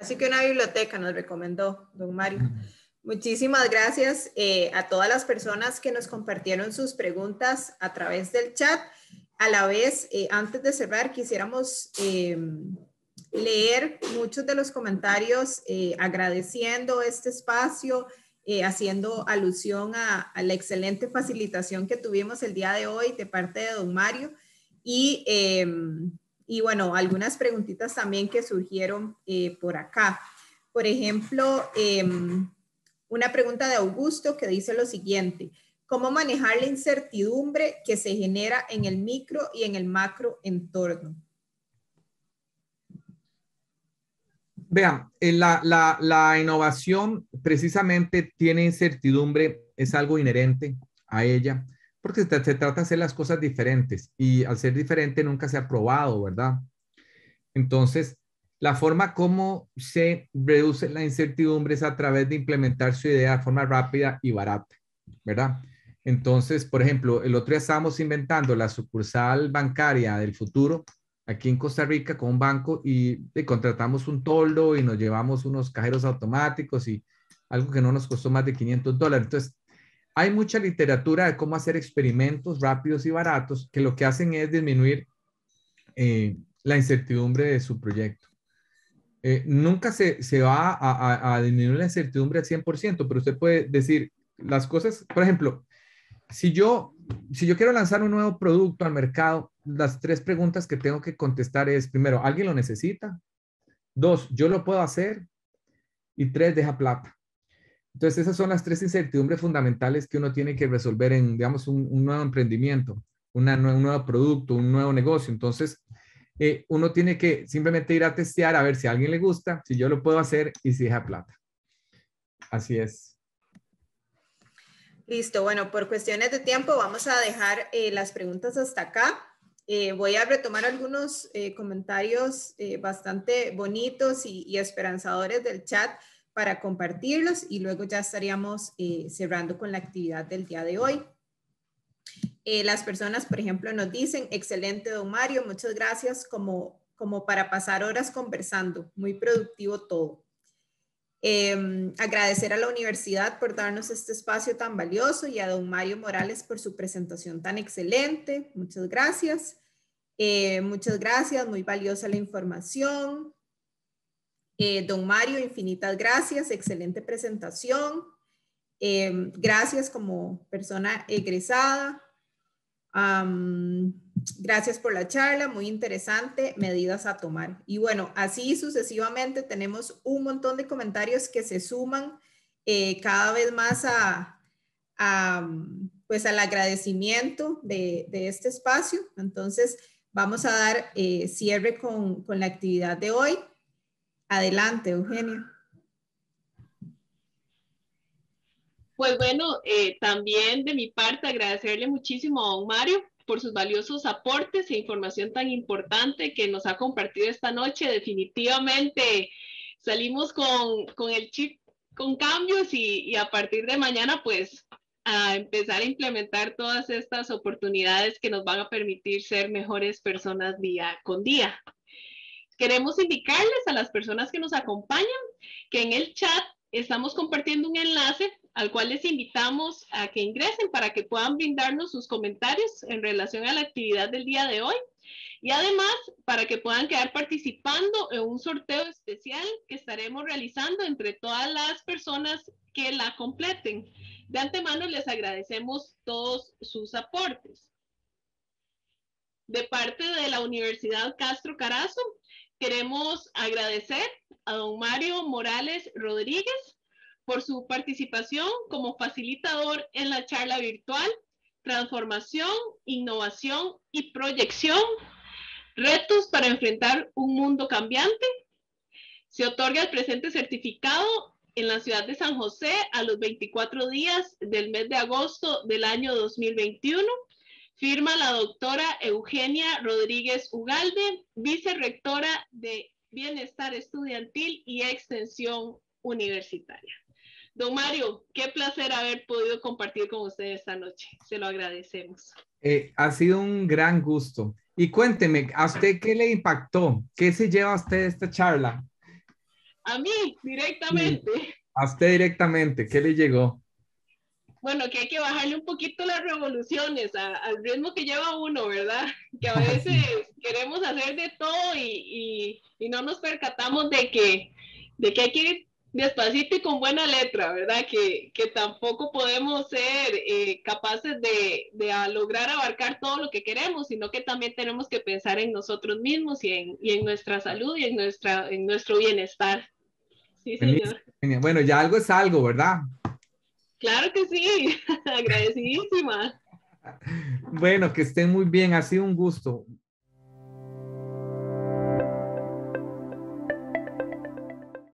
Así que una biblioteca nos recomendó, don Mario. Muchísimas gracias eh, a todas las personas que nos compartieron sus preguntas a través del chat. A la vez, eh, antes de cerrar, quisiéramos em, leer muchos de los comentarios eh, agradeciendo este espacio, haciendo alusión a, a, la excelente facilitación que tuvimos el día de hoy de parte de don Mario y em, y bueno, algunas preguntitas también que surgieron eh, por acá. Por ejemplo, em, una pregunta de Augusto que dice lo siguiente, ¿cómo manejar la incertidumbre que se genera en el micro y en el macro entorno? Vean, eh, la innovación precisamente tiene incertidumbre, es algo inherente a ella porque se, trata de hacer las cosas diferentes y al ser diferente nunca se ha probado, ¿verdad? Entonces, la forma como se reduce la incertidumbre es a través de implementar su idea de forma rápida y barata, ¿verdad? Entonces, por ejemplo, el otro día estábamos inventando la sucursal bancaria del futuro aquí en Costa Rica con un banco y, y contratamos un toldo y nos llevamos unos cajeros automáticos y algo que no nos costó más de 500 dólares. Entonces, hay mucha literatura de cómo hacer experimentos rápidos y baratos que lo que hacen es disminuir eh, la incertidumbre de su proyecto. Eh, nunca se, va a, disminuir la incertidumbre al 100%, pero usted puede decir las cosas, por ejemplo, si yo, si yo quiero lanzar un nuevo producto al mercado, las tres preguntas que tengo que contestar es, primero, ¿alguien lo necesita? Dos, ¿yo lo puedo hacer? Y tres, deja plata. Entonces, esas son las tres incertidumbres fundamentales que uno tiene que resolver en, digamos, un, nuevo emprendimiento, un nuevo producto, un nuevo negocio. Entonces, eh, uno tiene que simplemente ir a testear a ver si a alguien le gusta, si yo lo puedo hacer y si deja plata. Así es. Listo, bueno, por cuestiones de tiempo vamos a dejar eh, las preguntas hasta acá. Eh, voy a retomar algunos comentarios bastante bonitos y, esperanzadores del chat para compartirlos y luego ya estaríamos eh, cerrando con la actividad del día de hoy. Eh, las personas, por ejemplo, nos dicen, excelente, don Mario, muchas gracias, como, como para pasar horas conversando, muy productivo todo. Em, agradecer a la universidad por darnos este espacio tan valioso y a don Mario Morales por su presentación tan excelente, muchas gracias. Eh, muchas gracias, muy valiosa la información. Eh, don Mario, infinitas gracias, excelente presentación. Em, gracias como persona egresada. gracias por la charla, muy interesante, medidas a tomar. Y bueno, así sucesivamente tenemos un montón de comentarios que se suman eh, cada vez más a, pues al agradecimiento de, este espacio. Entonces, vamos a dar eh, cierre con la actividad de hoy. Adelante, Eugenio. Pues bueno, eh, también de mi parte agradecerle muchísimo a don Mario por sus valiosos aportes e información tan importante que nos ha compartido esta noche. Definitivamente salimos con, el chip, con cambios y a partir de mañana pues a empezar a implementar todas estas oportunidades que nos van a permitir ser mejores personas día con día. Queremos indicarles a las personas que nos acompañan que en el chat estamos compartiendo un enlace al cual les invitamos a que ingresen para que puedan brindarnos sus comentarios en relación a la actividad del día de hoy y además para que puedan quedar participando en un sorteo especial que estaremos realizando entre todas las personas que la completen. De antemano les agradecemos todos sus aportes. De parte de la Universidad Castro Carazo, Queremos agradecer a don Mario Morales Rodríguez por su participación como facilitador en la charla virtual Transformación, Innovación y Proyección, Retos para enfrentar un mundo cambiante. Se otorga el presente certificado en la ciudad de San José a los 24 días del mes de agosto del año 2021 Firma la doctora Eugenia Rodríguez Ugalde, vicerectora de Bienestar Estudiantil y Extensión Universitaria. Don Mario, qué placer haber podido compartir con usted esta noche. Se lo agradecemos. Eh, ha sido un gran gusto. Y cuénteme, ¿a usted qué le impactó? ¿Qué se lleva a usted esta charla? A mí, directamente. a usted directamente, ¿qué le llegó? bueno, que hay que bajarle un poquito las revoluciones al ritmo que lleva uno, ¿verdad? Que a veces queremos hacer de todo y, y, y, no nos percatamos de que, de que hay que ir despacito y con buena letra, ¿verdad? Que, que tampoco podemos ser eh, capaces de, de ah, lograr abarcar todo lo que queremos, sino que también tenemos que pensar en nosotros mismos y en, y en nuestra salud y en, nuestra, en nuestro bienestar. Sí, señor. Bueno, ya algo es algo, ¿verdad? Claro que sí, agradecidísima. Bueno, que estén muy bien, ha sido un gusto.